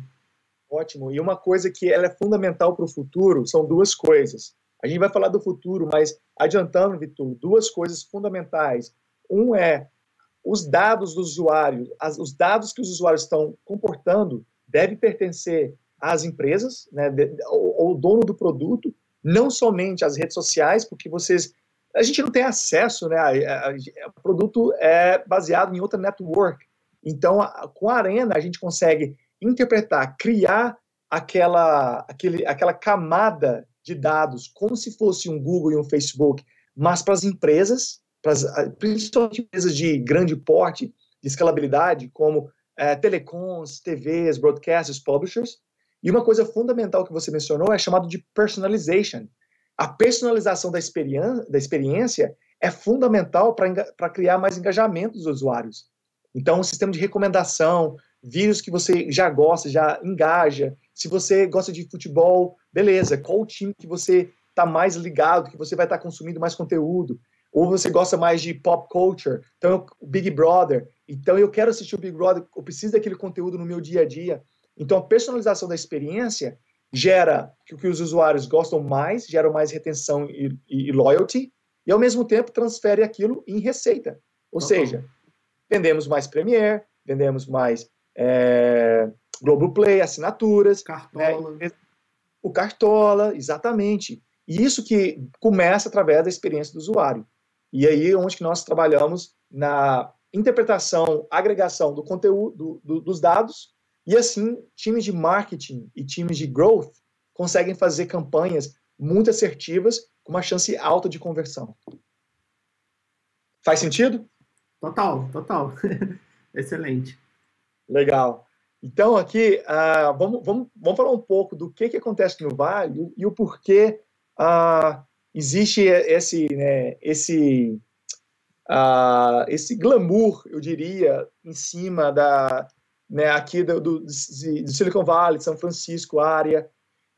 Ótimo. E uma coisa que ela é fundamental para o futuro são duas coisas. A gente vai falar do futuro, mas Adiantando, Vitor, duas coisas fundamentais. Um é os dados do usuário, as, os dados que os usuários estão comportando devem pertencer às empresas, né, de, ao, dono do produto, não somente às redes sociais, porque vocês a gente não tem acesso, né? O produto é baseado em outra network. Então, a, com a Arena, a gente consegue interpretar, criar aquela, aquele, aquela camada de dados, como se fosse um Google e um Facebook, mas para as empresas, pras, ah, principalmente empresas de grande porte, de escalabilidade, como é, telecoms, TVs, broadcasters, publishers. E uma coisa fundamental que você mencionou é chamado de personalization. A personalização da, experiência, da experiência é fundamental para criar mais engajamento dos usuários. Então, um sistema de recomendação, vídeos que você já gosta, já engaja, se você gosta de futebol, beleza, qual o time que você está mais ligado, que você vai estar tá consumindo mais conteúdo? Ou você gosta mais de pop culture, então o Big Brother. Então eu quero assistir o Big Brother, eu preciso daquele conteúdo no meu dia a dia. Então a personalização da experiência gera que, que os usuários gostam mais, gera mais retenção e, e, e loyalty, e ao mesmo tempo transfere aquilo em receita. Ou uhum. seja, vendemos mais Premiere, vendemos mais é, Globoplay, assinaturas. Né? Cartola. Né? O Cartola, exatamente. E isso que começa através da experiência do usuário. E aí onde que nós trabalhamos na interpretação, agregação do conteúdo, do, do, dos dados, e assim times de marketing e times de growth conseguem fazer campanhas muito assertivas com uma chance alta de conversão. Faz sentido? Total, total. (laughs) Excelente. Legal. Então, aqui, uh, vamos, vamos, vamos falar um pouco do que, que acontece no Vale e o porquê uh, existe esse, né, esse, uh, esse glamour, eu diria, em cima da, né, aqui do, do, do Silicon Valley, de São Francisco, área,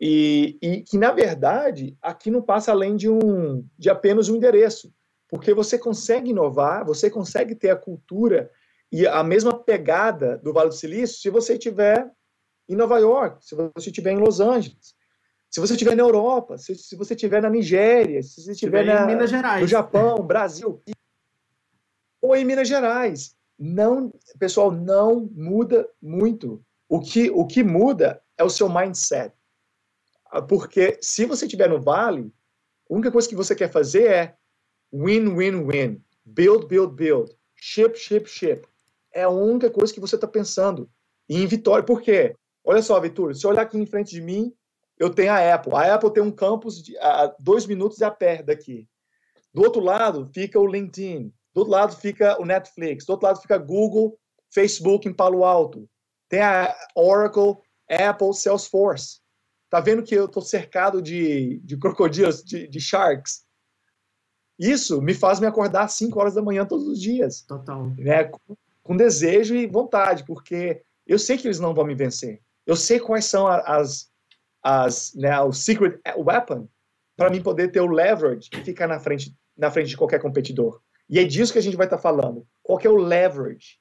e, e que, na verdade, aqui não passa além de, um, de apenas um endereço, porque você consegue inovar, você consegue ter a cultura e a mesma pegada do Vale do Silício se você tiver em Nova York, se você tiver em Los Angeles, se você tiver na Europa, se, se você tiver na Nigéria, se você tiver, Minas Gerais, no Japão, Brasil ou em Minas Gerais, não, pessoal, não muda muito. O que o que muda é o seu mindset. Ah, porque se você estiver no vale, a única coisa que você quer fazer é win, win, win. Build, build, build. Ship, ship, ship é a única coisa que você está pensando. E em Vitória, por quê? Olha só, Vitor, se olhar aqui em frente de mim, eu tenho a Apple. A Apple tem um campus de, a, dois minutos a pé daqui. Do outro lado fica o LinkedIn. Do outro lado fica o Netflix. Do outro lado fica Google, Facebook em Palo Alto. Tem a Oracle, Apple, Salesforce. Tá vendo que eu estou cercado de, de crocodilos, de, de sharks? Isso me faz me acordar às 5 horas da manhã todos os dias. Total. Né? com desejo e vontade, porque eu sei que eles não vão me vencer. Eu sei quais são as, as né, o secret weapon para mim poder ter o leverage e ficar na frente, na frente de qualquer competidor. E é disso que a gente vai estar tá falando. Qual que é o leverage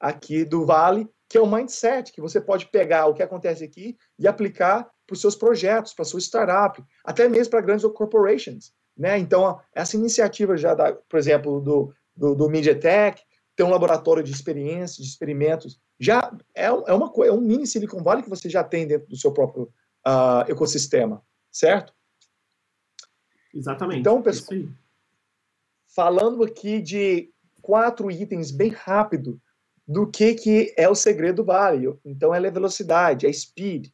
aqui do Vale, que é o mindset, que você pode pegar o que acontece aqui e aplicar para os seus projetos, para sua startup, até mesmo para grandes corporations. Né? Então, essa iniciativa já, da, por exemplo, do, do, do MediaTek, ter um laboratório de experiências, de experimentos, já é, é uma coisa, é um mini Silicon Valley que você já tem dentro do seu próprio uh, ecossistema, certo? Exatamente. Então, pessoal, falando aqui de quatro itens bem rápido do que, que é o segredo Vale. Então, ela é velocidade, é speed,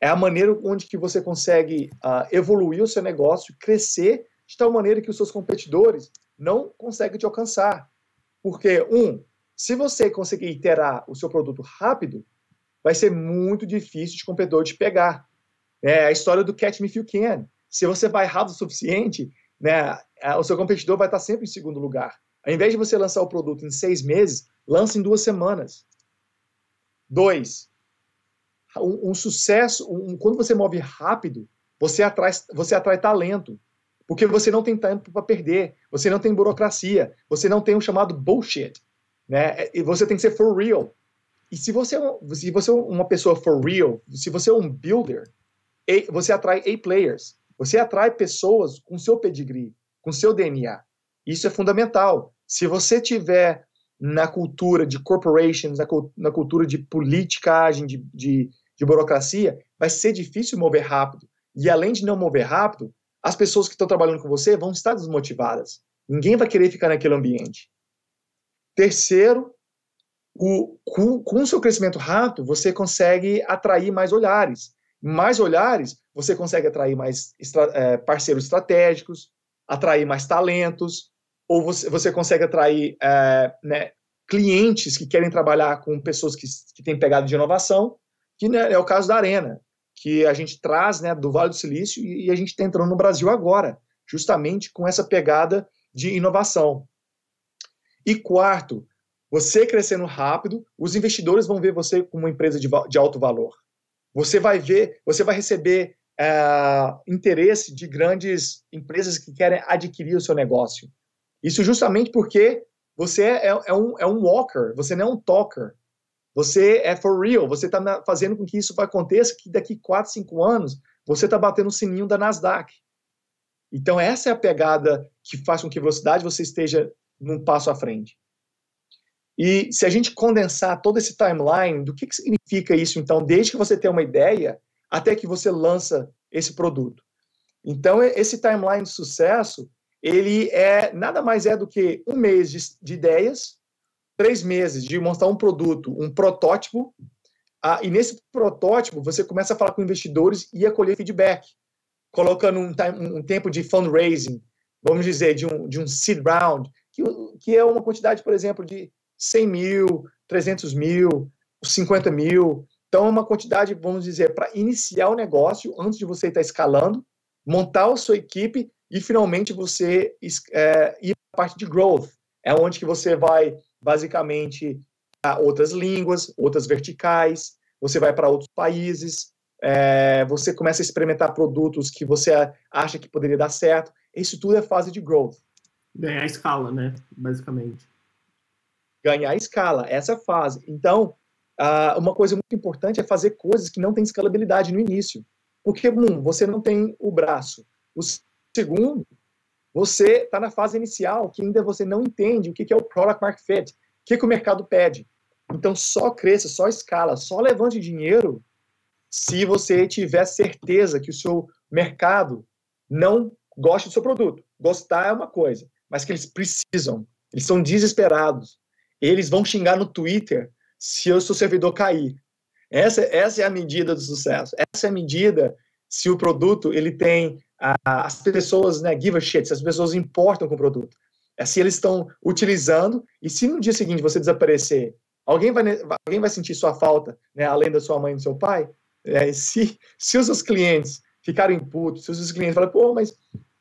é a maneira onde que você consegue uh, evoluir o seu negócio, crescer de tal maneira que os seus competidores não conseguem te alcançar. Porque, um, se você conseguir iterar o seu produto rápido, vai ser muito difícil de competidor te pegar. É a história do catch me if you can. Se você vai rápido o suficiente, né, o seu competidor vai estar sempre em segundo lugar. Ao invés de você lançar o produto em seis meses, lance em duas semanas. Dois, um, um sucesso, um, quando você move rápido, você atrai, você atrai talento. Porque você não tem tempo para perder, você não tem burocracia, você não tem o um chamado bullshit, né? É, e você tem que ser for real. E se você, é se você é uma pessoa for real, se você é um builder, você atrai A-players, você atrai pessoas com seu pedigree, com seu DNA. Isso é fundamental. Se você tiver na cultura de corporations, na, na cultura de politicagem, de, de, de burocracia, vai ser difícil mover rápido. E além de não mover rápido, as pessoas que estão trabalhando com você vão estar desmotivadas. Ninguém vai querer ficar naquele ambiente. Terceiro, o, com, com o seu crescimento rápido, você consegue atrair mais olhares. Mais olhares, você consegue atrair mais estra, é, parceiros estratégicos, atrair mais talentos, ou você, você consegue atrair é, né, clientes que querem trabalhar com pessoas que, que têm pegada de inovação, que né, é o caso da Arena que a gente traz né, do Vale do Silício e, a gente está entrando no Brasil agora, justamente com essa pegada de inovação. E quarto, você crescendo rápido, os investidores vão ver você como uma empresa de, de alto valor. Você vai ver, você vai receber é, interesse de grandes empresas que querem adquirir o seu negócio. Isso justamente porque você é, é, um, é um walker, você não é um talker. Você é for real, você está fazendo com que isso aconteça, que daqui 4, 5 anos você está batendo o sininho da Nasdaq. Então, essa é a pegada que faz com que velocidade você esteja num passo à frente. E se a gente condensar todo esse timeline, do que, que significa isso, então, desde que você tem uma ideia até que você lança esse produto. Então, esse timeline de sucesso, ele é nada mais é do que um mês de, de ideias, três meses de montar um produto, um protótipo, e nesse protótipo você começa a falar com investidores e a colher feedback, colocando um, um tempo de fundraising, vamos dizer, de um, de um seed round, que, que é uma quantidade, por exemplo, de 100 mil, 300 mil, 50 mil. Então, é uma quantidade, vamos dizer, para iniciar o negócio, antes de você estar escalando, montar a sua equipe e, finalmente, você é, ir para a parte de growth. É onde que você vai basicamente outras línguas, outras verticais, você vai para outros países, é, você começa a experimentar produtos que você acha que poderia dar certo. Isso tudo é fase de growth. Ganhar escala, né? Basicamente. Ganhar escala, essa é a fase. Então, uma coisa muito importante é fazer coisas que não têm escalabilidade no início. Porque, um, você não tem o braço. O segundo, você está na fase inicial que ainda você não entende o que, que é o product market fit, o que, que o mercado pede. Então, só cresça, só escala, só levante dinheiro se você tiver certeza que o seu mercado não gosta do seu produto. Gostar é uma coisa, mas que eles precisam, eles são desesperados. Eles vão xingar no Twitter se o seu servidor cair. Essa, essa é a medida do sucesso. Essa é a medida se o produto ele tem as pessoas né, give a shit, se as pessoas importam com o produto, é se eles estão utilizando, e se no dia seguinte você desaparecer, alguém vai, alguém vai sentir sua falta, né, além da sua mãe e do seu pai, é, se, se os seus clientes ficaram putos, se os seus clientes falam, pô, mas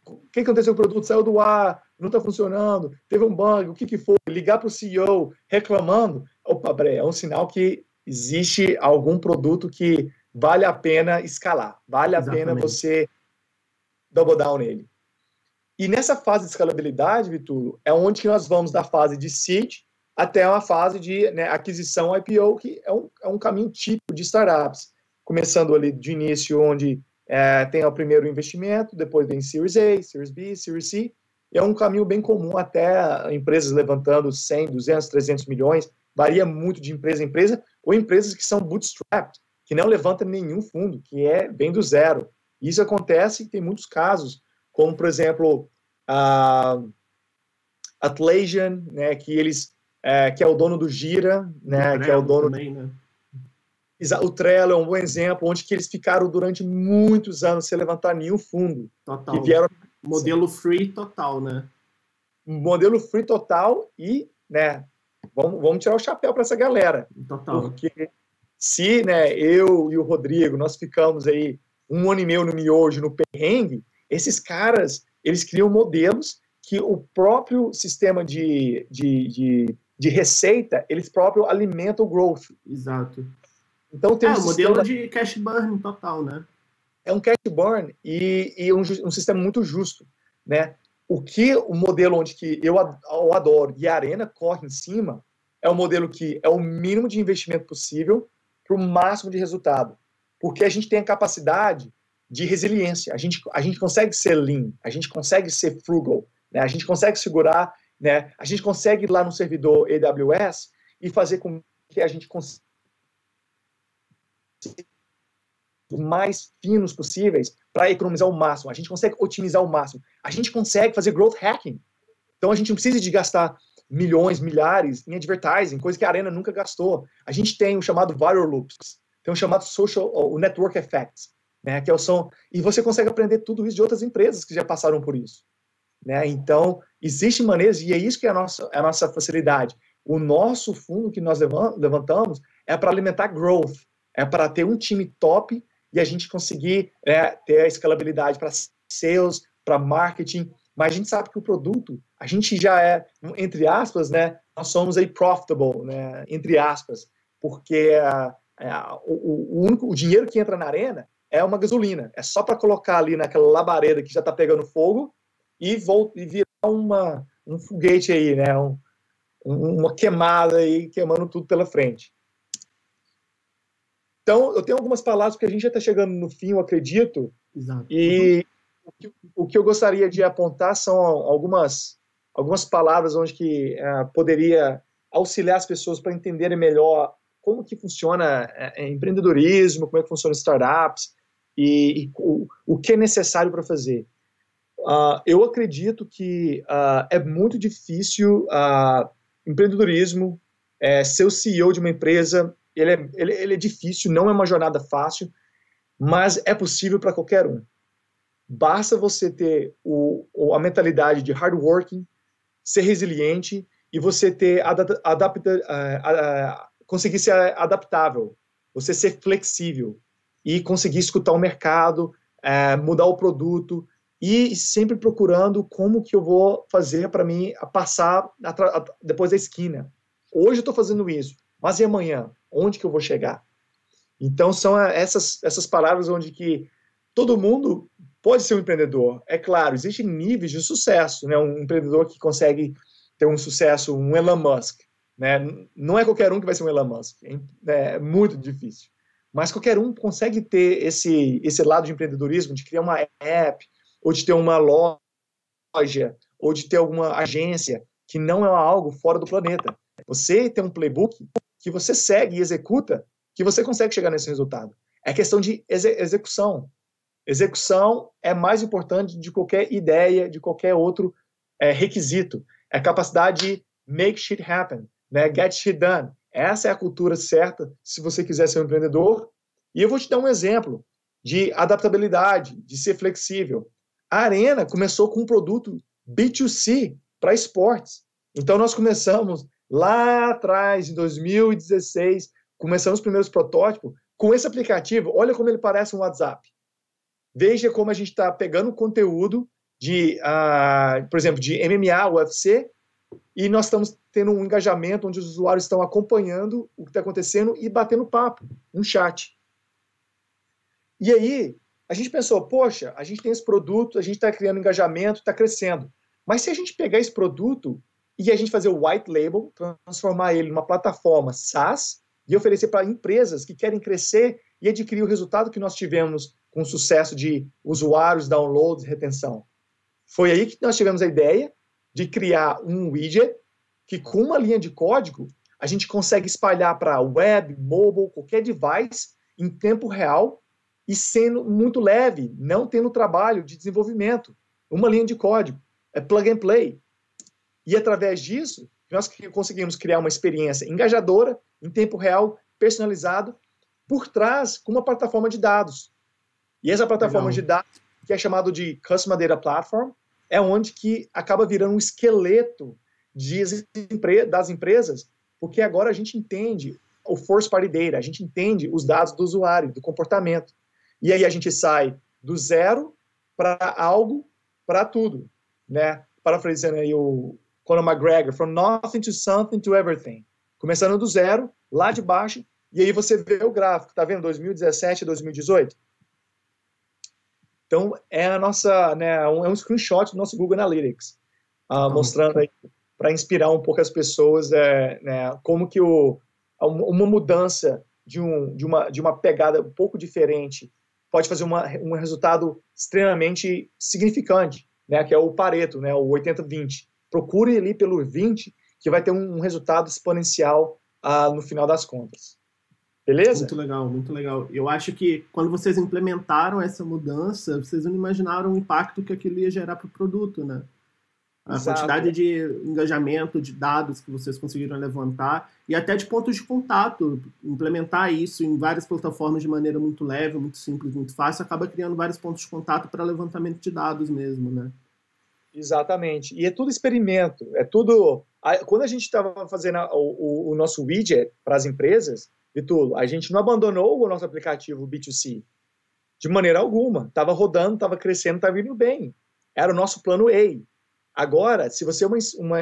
o que aconteceu com o produto? Saiu do ar, não está funcionando, teve um bug, o que, que foi? Ligar para o CEO reclamando, opa, bre, é um sinal que existe algum produto que vale a pena escalar, vale a Exatamente. pena você double down nele. E nessa fase de escalabilidade, Vitulo é onde que nós vamos da fase de seed até uma fase de né, aquisição IPO, que é um, é um caminho típico de startups. Começando ali de início, onde é, tem o primeiro investimento, depois vem Series A, Series B, Series C. é um caminho bem comum até empresas levantando 100, 200, 300 milhões. Varia muito de empresa em empresa, ou empresas que são bootstrapped, que não levantam nenhum fundo, que é bem do zero. Isso acontece e tem muitos casos, como, por exemplo, a Atlassian, né, que eles é, que é o dono do Gira, né, que é o dono também, né? O Trello é um bom exemplo, onde que eles ficaram durante muitos anos sem levantar nenhum fundo. Total. Que vieram... Modelo free total, né? Modelo free total e, né, vamos, vamos tirar o chapéu para essa galera. Total. Porque se, né, eu e o Rodrigo, nós ficamos aí um ano e meio no miojo, no perrengue, esses caras, eles criam modelos que o próprio sistema de, de, de, de receita, eles próprio alimentam o growth. Exato. Então tem é, um, um modelo de cash burn total, né? É um cash burn e, e um, um sistema muito justo, né? O que o modelo onde que eu, adoro e a Arena corre em cima é um modelo que é o mínimo de investimento possível para o máximo de resultado porque a gente tem a capacidade de resiliência. A gente, a gente consegue ser lean, a gente consegue ser frugal, né? a gente consegue segurar, né? a gente consegue ir lá no servidor AWS e fazer com que a gente consiga mais finos possíveis para economizar o máximo. A gente consegue otimizar o máximo. A gente consegue fazer growth hacking. Então a gente não precisa de gastar milhões, milhares em advertising, coisa que a Arena nunca gastou. A gente tem o chamado viral loops, tem um chamado social, o network effects, né? Que é som e você consegue aprender tudo isso de outras empresas que já passaram por isso, né? Então existe maneiras e é isso que é a nossa é a nossa facilidade. O nosso fundo que nós levantamos é para alimentar growth, é para ter um time top e a gente conseguir né, ter a escalabilidade para sales, para marketing, mas a gente sabe que o produto, a gente já é, entre aspas, né, nós somos aí profitable, né, entre aspas, porque uh, é, o, o, único, o dinheiro que entra na arena é uma gasolina. É só para colocar ali naquela labareda que já está pegando fogo e, volta, e virar uma, um foguete aí, né? Um, uma queimada aí, queimando tudo pela frente. Então, eu tenho algumas palavras, porque a gente já está chegando no fim, eu acredito. Exato. E o que, o que eu gostaria de apontar são algumas, algumas palavras onde que uh, poderia auxiliar as pessoas para entenderem melhor como que funciona é, é, empreendedorismo, como é que funciona startups e, e o, o, que é necessário para fazer. Uh, eu acredito que uh, é muito difícil uh, empreendedorismo, é, ser o CEO de uma empresa, ele é, ele, ele é difícil, não é uma jornada fácil, mas é possível para qualquer um. Basta você ter o, a mentalidade de hardworking, ser resiliente e você ter adapta, adapta, conseguir ser adaptável, você ser flexível e conseguir escutar o mercado, é, mudar o produto e sempre procurando como que eu vou fazer para mim passar depois da esquina. Hoje eu estou fazendo isso, mas e amanhã? Onde que eu vou chegar? Então são é, essas essas palavras onde que todo mundo pode ser um empreendedor. É claro, existem níveis de sucesso, né? Um empreendedor que consegue ter um sucesso, um Elon Musk, né? Não é qualquer um que vai ser um Elon Musk, é muito difícil. Mas qualquer um consegue ter esse, esse lado de empreendedorismo, de criar uma app, ou de ter uma loja, ou de ter alguma agência, que não é algo fora do planeta. Você tem um playbook que você segue e executa, que você consegue chegar nesse resultado. É questão de exe execução. Execução é mais importante de qualquer ideia, de qualquer outro é, requisito. É a capacidade de make shit happen. Né? Get shit done. Essa é a cultura certa se você quiser ser um empreendedor. E eu vou te dar um exemplo de adaptabilidade, de ser flexível. A Arena começou com um produto B2C para esportes. Então nós começamos lá atrás, em 2016, começamos os primeiros protótipos com esse aplicativo. Olha como ele parece um WhatsApp. Veja como a gente está pegando conteúdo de, uh, por exemplo, de MMA, UFC, e nós estamos tendo um engajamento onde os usuários estão acompanhando o que está acontecendo e batendo papo, um chat. E aí, a gente pensou, poxa, a gente tem esse produto, a gente está criando engajamento, está crescendo. Mas se a gente pegar esse produto e a gente fazer o white label, transformar ele numa plataforma SaaS e oferecer para empresas que querem crescer e adquirir o resultado que nós tivemos com o sucesso de usuários, downloads, retenção. Foi aí que nós tivemos a ideia de criar um widget que, com uma linha de código, a gente consegue espalhar para web, mobile, qualquer device, em tempo real e sendo muito leve, não tendo trabalho de desenvolvimento. Uma linha de código. É plug and play. E através disso, nós conseguimos criar uma experiência engajadora, em tempo real, personalizado, por trás com uma plataforma de dados. E essa plataforma Legal. de dados, que é chamado de Customer Data Platform, é onde que acaba virando um esqueleto de, das empresas, porque agora a gente entende o force party data, a gente entende os dados do usuário, do comportamento. E aí a gente sai do zero para algo, para tudo, né? Parafraseando aí o Conor McGregor, from nothing to something to everything. Começando do zero, lá de baixo, e aí você vê o gráfico, tá vendo? 2017 2018. Então, é a nossa, né, é um, é um screenshot do nosso Google Analytics, uh, mostrando aí para inspirar um pouco as pessoas é, né, como que o, uma mudança de, um, de, uma, de uma pegada um pouco diferente pode fazer uma, um resultado extremamente significante, né, que é o Pareto, né, o 80-20. Procure ali pelo 20, que vai ter um, um resultado exponencial uh, no final das contas. Beleza? Muito legal, muito legal. Eu acho que quando vocês implementaram essa mudança, vocês não imaginaram o impacto que aquilo ia gerar para o produto, né? A Exato. quantidade de engajamento, de dados que vocês conseguiram levantar e até de pontos de contato. Implementar isso em várias plataformas de maneira muito leve, muito simples, muito fácil, acaba criando vários pontos de contato para levantamento de dados mesmo, né? Exatamente. E é tudo experimento, é tudo. Quando a gente estava fazendo o, o nosso widget para as empresas, Vitulo, a gente não abandonou o nosso aplicativo B2C de maneira alguma. Estava rodando, estava crescendo, estava indo bem. Era o nosso plano A. Agora, se você é uma,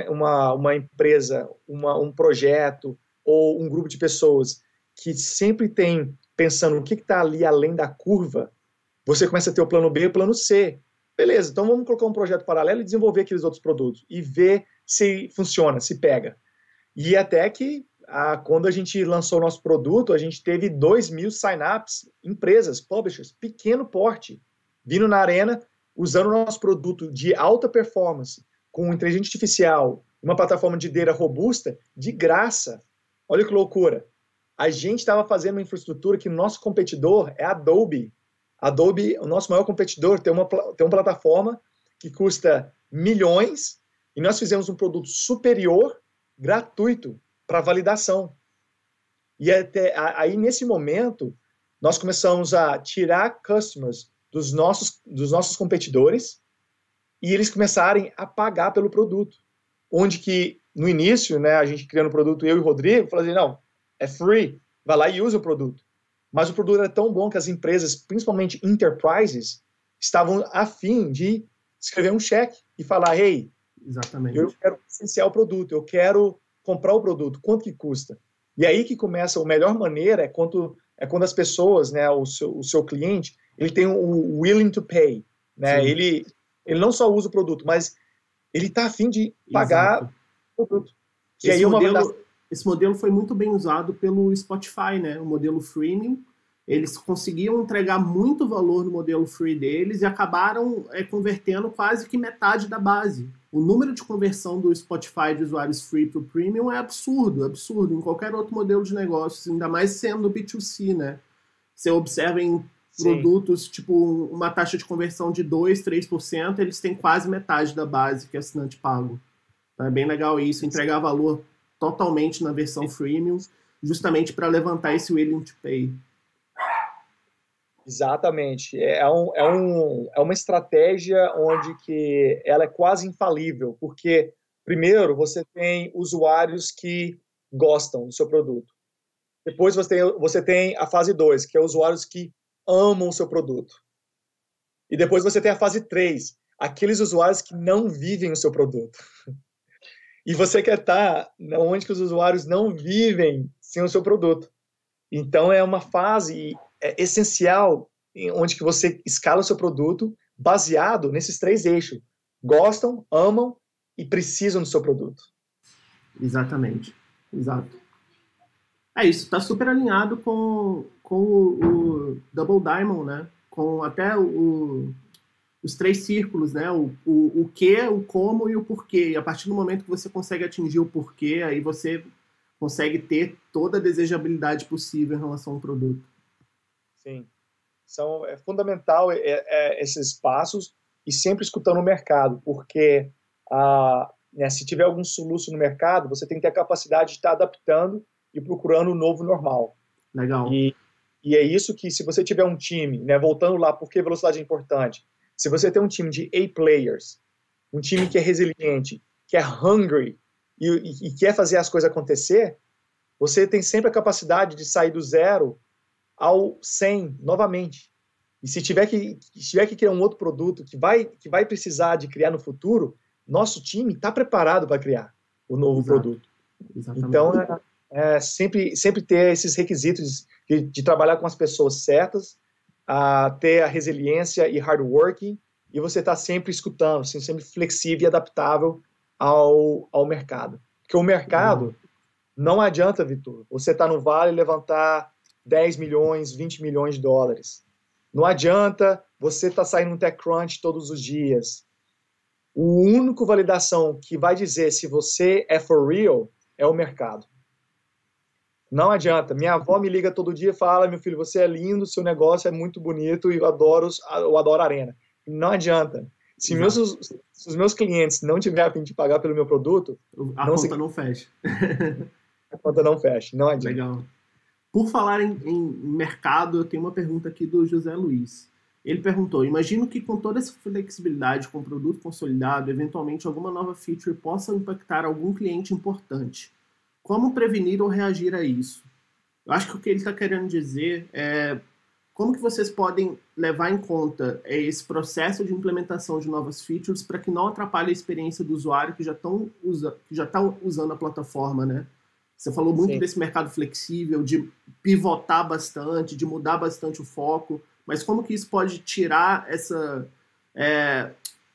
uma, uma, empresa, uma, um projeto ou um grupo de pessoas que sempre tem pensando o que está ali além da curva, você começa a ter o plano B e o plano C. Beleza, então vamos colocar um projeto paralelo e desenvolver aqueles outros produtos e ver se funciona, se pega. E até que a, quando a gente lançou o nosso produto, a gente teve 2 mil sign-ups, empresas, publishers, pequeno porte, vindo na arena, usando o nosso produto de alta performance, com inteligência artificial, uma plataforma de ideia robusta, de graça. Olha que loucura. A gente estava fazendo uma infraestrutura que nosso competidor é a Adobe. Adobe, o nosso maior competidor, tem uma, tem uma plataforma que custa milhões e nós fizemos um produto superior, gratuito, para validação. E é até, aí, nesse momento, nós começamos a tirar customers dos nossos, dos nossos competidores e eles começarem a pagar pelo produto. Onde que, no início, né, a gente criando o produto, eu e o Rodrigo, falando assim, não, é free, vai lá e usa o produto. Mas o produto era tão bom que as empresas, principalmente enterprises, estavam afim de escrever um cheque e falar, hey, Exatamente. eu quero licenciar o produto, eu quero comprar o produto, quanto que custa? E aí que começa, a melhor maneira é quando, é quando as pessoas, né, o seu, o seu cliente, ele tem o willing to pay, né? Ele, ele não só usa o produto, mas ele está afim de pagar Exato. o produto. Esse modelo, esse modelo foi muito bem usado pelo Spotify, né? O modelo freemium, eles conseguiam entregar muito valor no modelo free deles e acabaram é, convertendo quase que metade da base. O número de conversão do Spotify de usuários free para o premium é absurdo, absurdo, em qualquer outro modelo de negócio, ainda mais sendo B2C, né? Você observa em Sim. produtos, tipo, uma taxa de conversão de 2, 3%, eles têm quase metade da base que é assinante pago. Então é bem legal isso, entregar valor totalmente na versão freemium, justamente para levantar esse willing to pay. Exatamente. É, é, um, é, um, é uma estratégia onde que ela é quase infalível, porque, primeiro, você tem usuários que gostam do seu produto. Depois você tem, você tem a fase 2, que é usuários que amam o seu produto. E depois você tem a fase 3, aqueles usuários que não vivem o seu produto. E você quer estar onde que os usuários não vivem sem o seu produto. Então é uma fase é essencial onde que você escala o seu produto baseado nesses três eixos. Gostam, amam e precisam do seu produto. Exatamente. Exato. É isso, está super alinhado com, com o, o, Double Diamond, né? Com até o, os três círculos, né? O, o, o que, o como e o porquê. E a partir do momento que você consegue atingir o porquê, aí você consegue ter toda a desejabilidade possível em relação ao produto. Sim. São, é fundamental é, é, é esses passos e sempre escutando o mercado, porque ah, né, se tiver algum soluço no mercado, você tem que ter a capacidade de estar adaptando e procurando o novo normal. Legal. E, e é isso que, se você tiver um time, né, voltando lá, porque velocidade é importante? Se você tem um time de A-players, um time que é resiliente, que é hungry e, e, e quer fazer as coisas acontecer, você tem sempre a capacidade de sair do zero ao 100 novamente. E se tiver que, se tiver que criar um outro produto que vai, que vai precisar de criar no futuro, nosso time está preparado para criar o novo Exato. produto. Exatamente. Então, é, é, sempre, sempre ter esses requisitos de, de trabalhar com as pessoas certas, a ter a resiliência e hard working, e você está sempre escutando, assim, sempre flexível e adaptável ao, ao mercado. Porque o mercado, uhum. não adianta, Vitor, você está no vale levantar 10 milhões, 20 milhões de dólares. Não adianta você estar tá saindo no TechCrunch todos os dias. O único validação que vai dizer se você é for real é o mercado. Não adianta. Minha avó me liga todo dia e fala: meu filho, você é lindo, seu negócio é muito bonito e eu adoro, eu adoro a arena. Não adianta. Se, meus, se os meus clientes não tiverem a fim de pagar pelo meu produto, a conta se... não fecha. a conta não fecha, não (laughs) adianta. Legal. Por falar em, em, mercado, eu tenho uma pergunta aqui do José Luiz. Ele perguntou: Imagino que com toda essa flexibilidade, com o produto consolidado, eventualmente alguma nova feature possa impactar algum cliente importante. Como prevenir ou reagir a isso? Eu acho que o que ele está querendo dizer é como que vocês podem levar em conta é, esse processo de implementação de novas features para que não atrapalhe a experiência do usuário que já está usa, tá usando a plataforma, né? Você falou muito Sim. desse mercado flexível, de pivotar bastante, de mudar bastante o foco, mas como que isso pode tirar essa, é,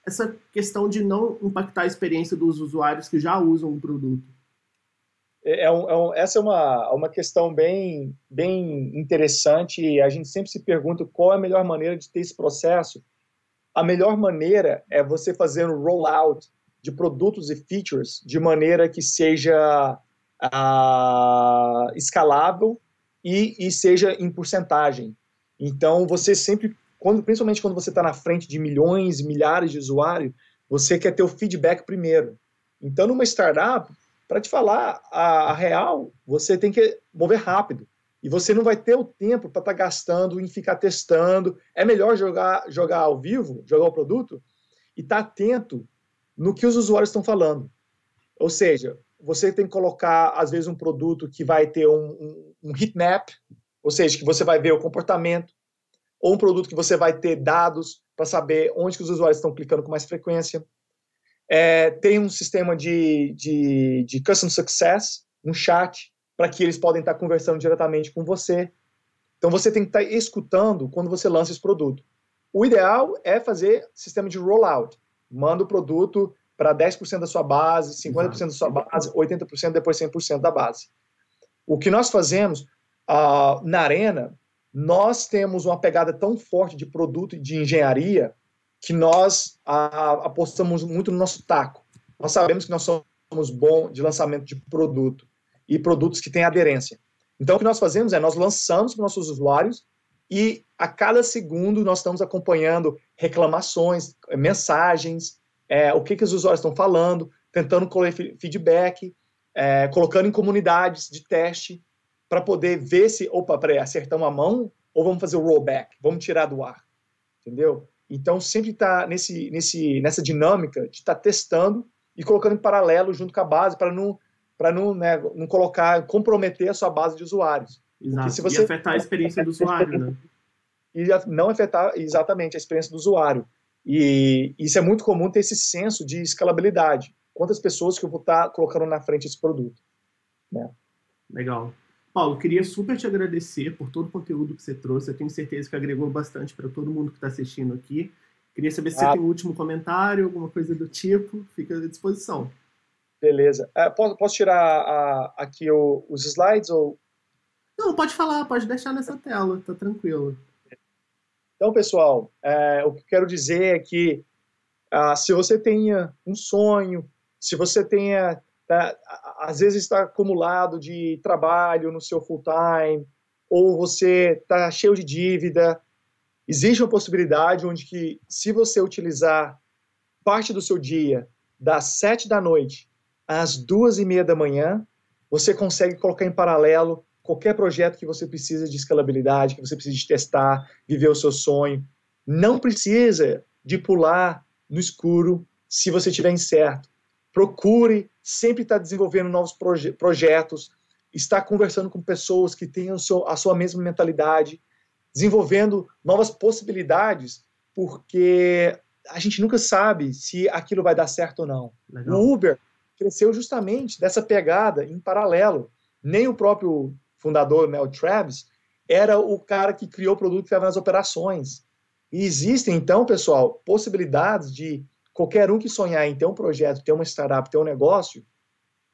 essa questão de não impactar a experiência dos usuários que já usam o produto? É, é um, é um, essa é uma, uma questão bem, bem interessante. A gente sempre se pergunta qual é a melhor maneira de ter esse processo. A melhor maneira é você fazer um rollout de produtos e features de maneira que seja a ah, escalável e, e seja em porcentagem. Então, você sempre, quando, principalmente quando você está na frente de milhões, milhares de usuários, você quer ter o feedback primeiro. Então, numa startup, para te falar a, a, real, você tem que mover rápido. E você não vai ter o tempo para estar tá gastando em ficar testando. É melhor jogar, jogar ao vivo, jogar o produto, e estar tá atento no que os usuários estão falando. Ou seja, você tem que colocar, às vezes, um produto que vai ter um, um, um heatmap, ou seja, que você vai ver o comportamento, ou um produto que você vai ter dados para saber onde que os usuários estão clicando com mais frequência. É, tem um sistema de, de, de custom success, um chat, para que eles podem estar conversando diretamente com você. Então, você tem que estar escutando quando você lança esse produto. O ideal é fazer sistema de rollout. Manda o produto para 10% da sua base, 50% da sua base, 80%, depois 100% da base. O que nós fazemos uh, na Arena, nós temos uma pegada tão forte de produto e de engenharia que nós uh, apostamos muito no nosso taco. Nós sabemos que nós somos bons de lançamento de produto e produtos que têm aderência. Então, o que nós fazemos é nós lançamos para nossos usuários e a cada segundo nós estamos acompanhando reclamações, mensagens, é, o que, que os usuários estão falando, tentando colher feedback, é, colocando em comunidades de teste para poder ver se, opa, peraí, acertamos a mão ou vamos fazer o rollback, vamos tirar do ar, entendeu? Então, sempre está nesse, nesse, nessa dinâmica de estar tá testando e colocando em paralelo junto com a base para não, pra não, né, não colocar, comprometer a sua base de usuários. Exato. Você... E afetar a experiência do usuário, né? (laughs) E não afetar exatamente a experiência do usuário. E isso é muito comum ter esse senso de escalabilidade. Quantas pessoas que eu vou estar tá colocando na frente esse produto. Né? Legal. Paulo, queria super te agradecer por todo o conteúdo que você trouxe. Eu tenho certeza que agregou bastante para todo mundo que está assistindo aqui. Queria saber se ah. você tem um último comentário, alguma coisa do tipo. Fica à disposição. Beleza. É, posso, posso, tirar a, aqui o, os slides? ou? Não, pode falar, pode deixar nessa tela, tá tranquilo. Então, pessoal, é, o que eu quero dizer é que ah, se você tenha um sonho, se você tenha, tá, às vezes está acumulado de trabalho no seu full time, ou você está cheio de dívida, existe uma possibilidade onde que, se você utilizar parte do seu dia das sete da noite às duas e meia da manhã, você consegue colocar em paralelo qualquer projeto que você precisa de escalabilidade, que você precisa de testar, viver o seu sonho. Não precisa de pular no escuro se você estiver incerto. Procure sempre estar desenvolvendo novos proje projetos, estar conversando com pessoas que tenham seu, a sua mesma mentalidade, desenvolvendo novas possibilidades, porque a gente nunca sabe se aquilo vai dar certo ou não. Legal. O Uber cresceu justamente dessa pegada em paralelo. Nem o próprio fundador, né, o Travis, era o cara que criou o produto que estava nas operações. E existem, então, pessoal, possibilidades de qualquer um que sonhar em ter um projeto, ter uma startup, ter um negócio.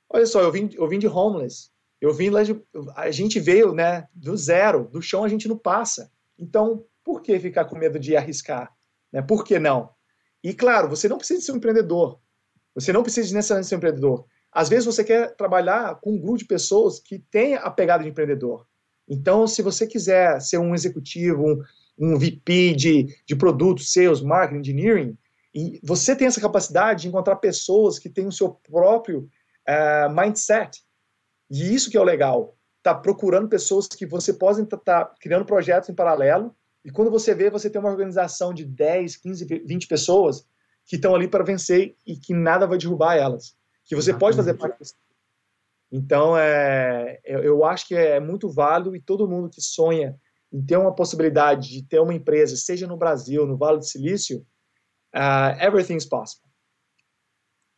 Olha só, eu vim, eu vim de homeless. Eu vim lá de, a gente veio, né, do zero, do chão a gente não passa. Então, por que ficar com medo de arriscar? Né? Por que não? E claro, você não precisa ser um empreendedor. Você não precisa necessariamente ser um empreendedor. Às vezes você quer trabalhar com um grupo de pessoas que tem a pegada de empreendedor. Então, se você quiser ser um executivo, um, um VP de, de produtos, sales, marketing, engineering, e você tem essa capacidade de encontrar pessoas que têm o seu próprio uh, mindset. E isso que é o legal. Tá procurando pessoas que você possa estar tá criando projetos em paralelo. E quando você vê, você tem uma organização de 10, 15, 20 pessoas que estão ali para vencer e que nada vai derrubar elas que você Exatamente. pode fazer parte desse. Então, é, eu, eu acho que é muito válido e todo mundo que sonha em ter uma possibilidade de ter uma empresa, seja no Brasil, no Vale do Silício, uh, ah, everything's possible.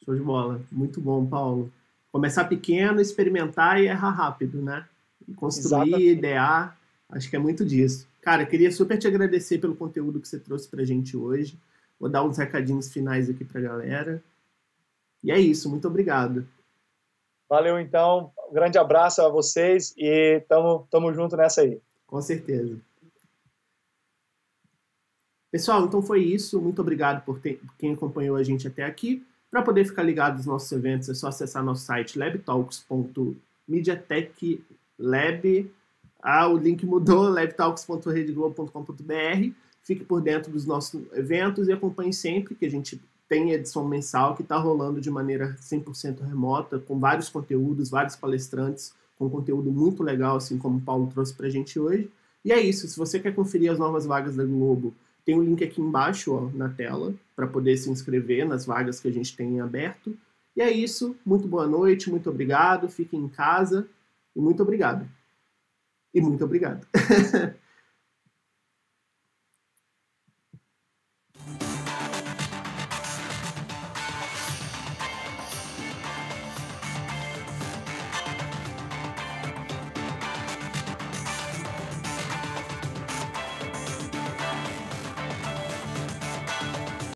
Show de bola. Muito bom, Paulo. Começar pequeno, experimentar e errar rápido, né? E construir, Exatamente. idear. Acho que é muito disso. Cara, queria super te agradecer pelo conteúdo que você trouxe a gente hoje. Vou dar uns recadinhos finais aqui para a galera. E é isso, muito obrigado. Valeu, então. Um grande abraço a vocês e tamo, tamo junto nessa aí. Com certeza. Pessoal, então foi isso. Muito obrigado por, ter, por quem acompanhou a gente até aqui. Para poder ficar ligado nos nossos eventos, é só acessar nosso site labtalks.mediatechlab. Ah, o link mudou, labtalks.redglobo.com.br. Fique por dentro dos nossos eventos e acompanhe sempre que a gente tem edição mensal que está rolando de maneira 100% remota, com vários conteúdos, vários palestrantes, com conteúdo muito legal, assim como o Paulo trouxe para a gente hoje. E é isso. Se você quer conferir as novas vagas da Globo, tem um link aqui embaixo ó, na tela para poder se inscrever nas vagas que a gente tem em aberto. E é isso. Muito boa noite, muito obrigado. Fiquem em casa e muito obrigado. E muito obrigado. (laughs)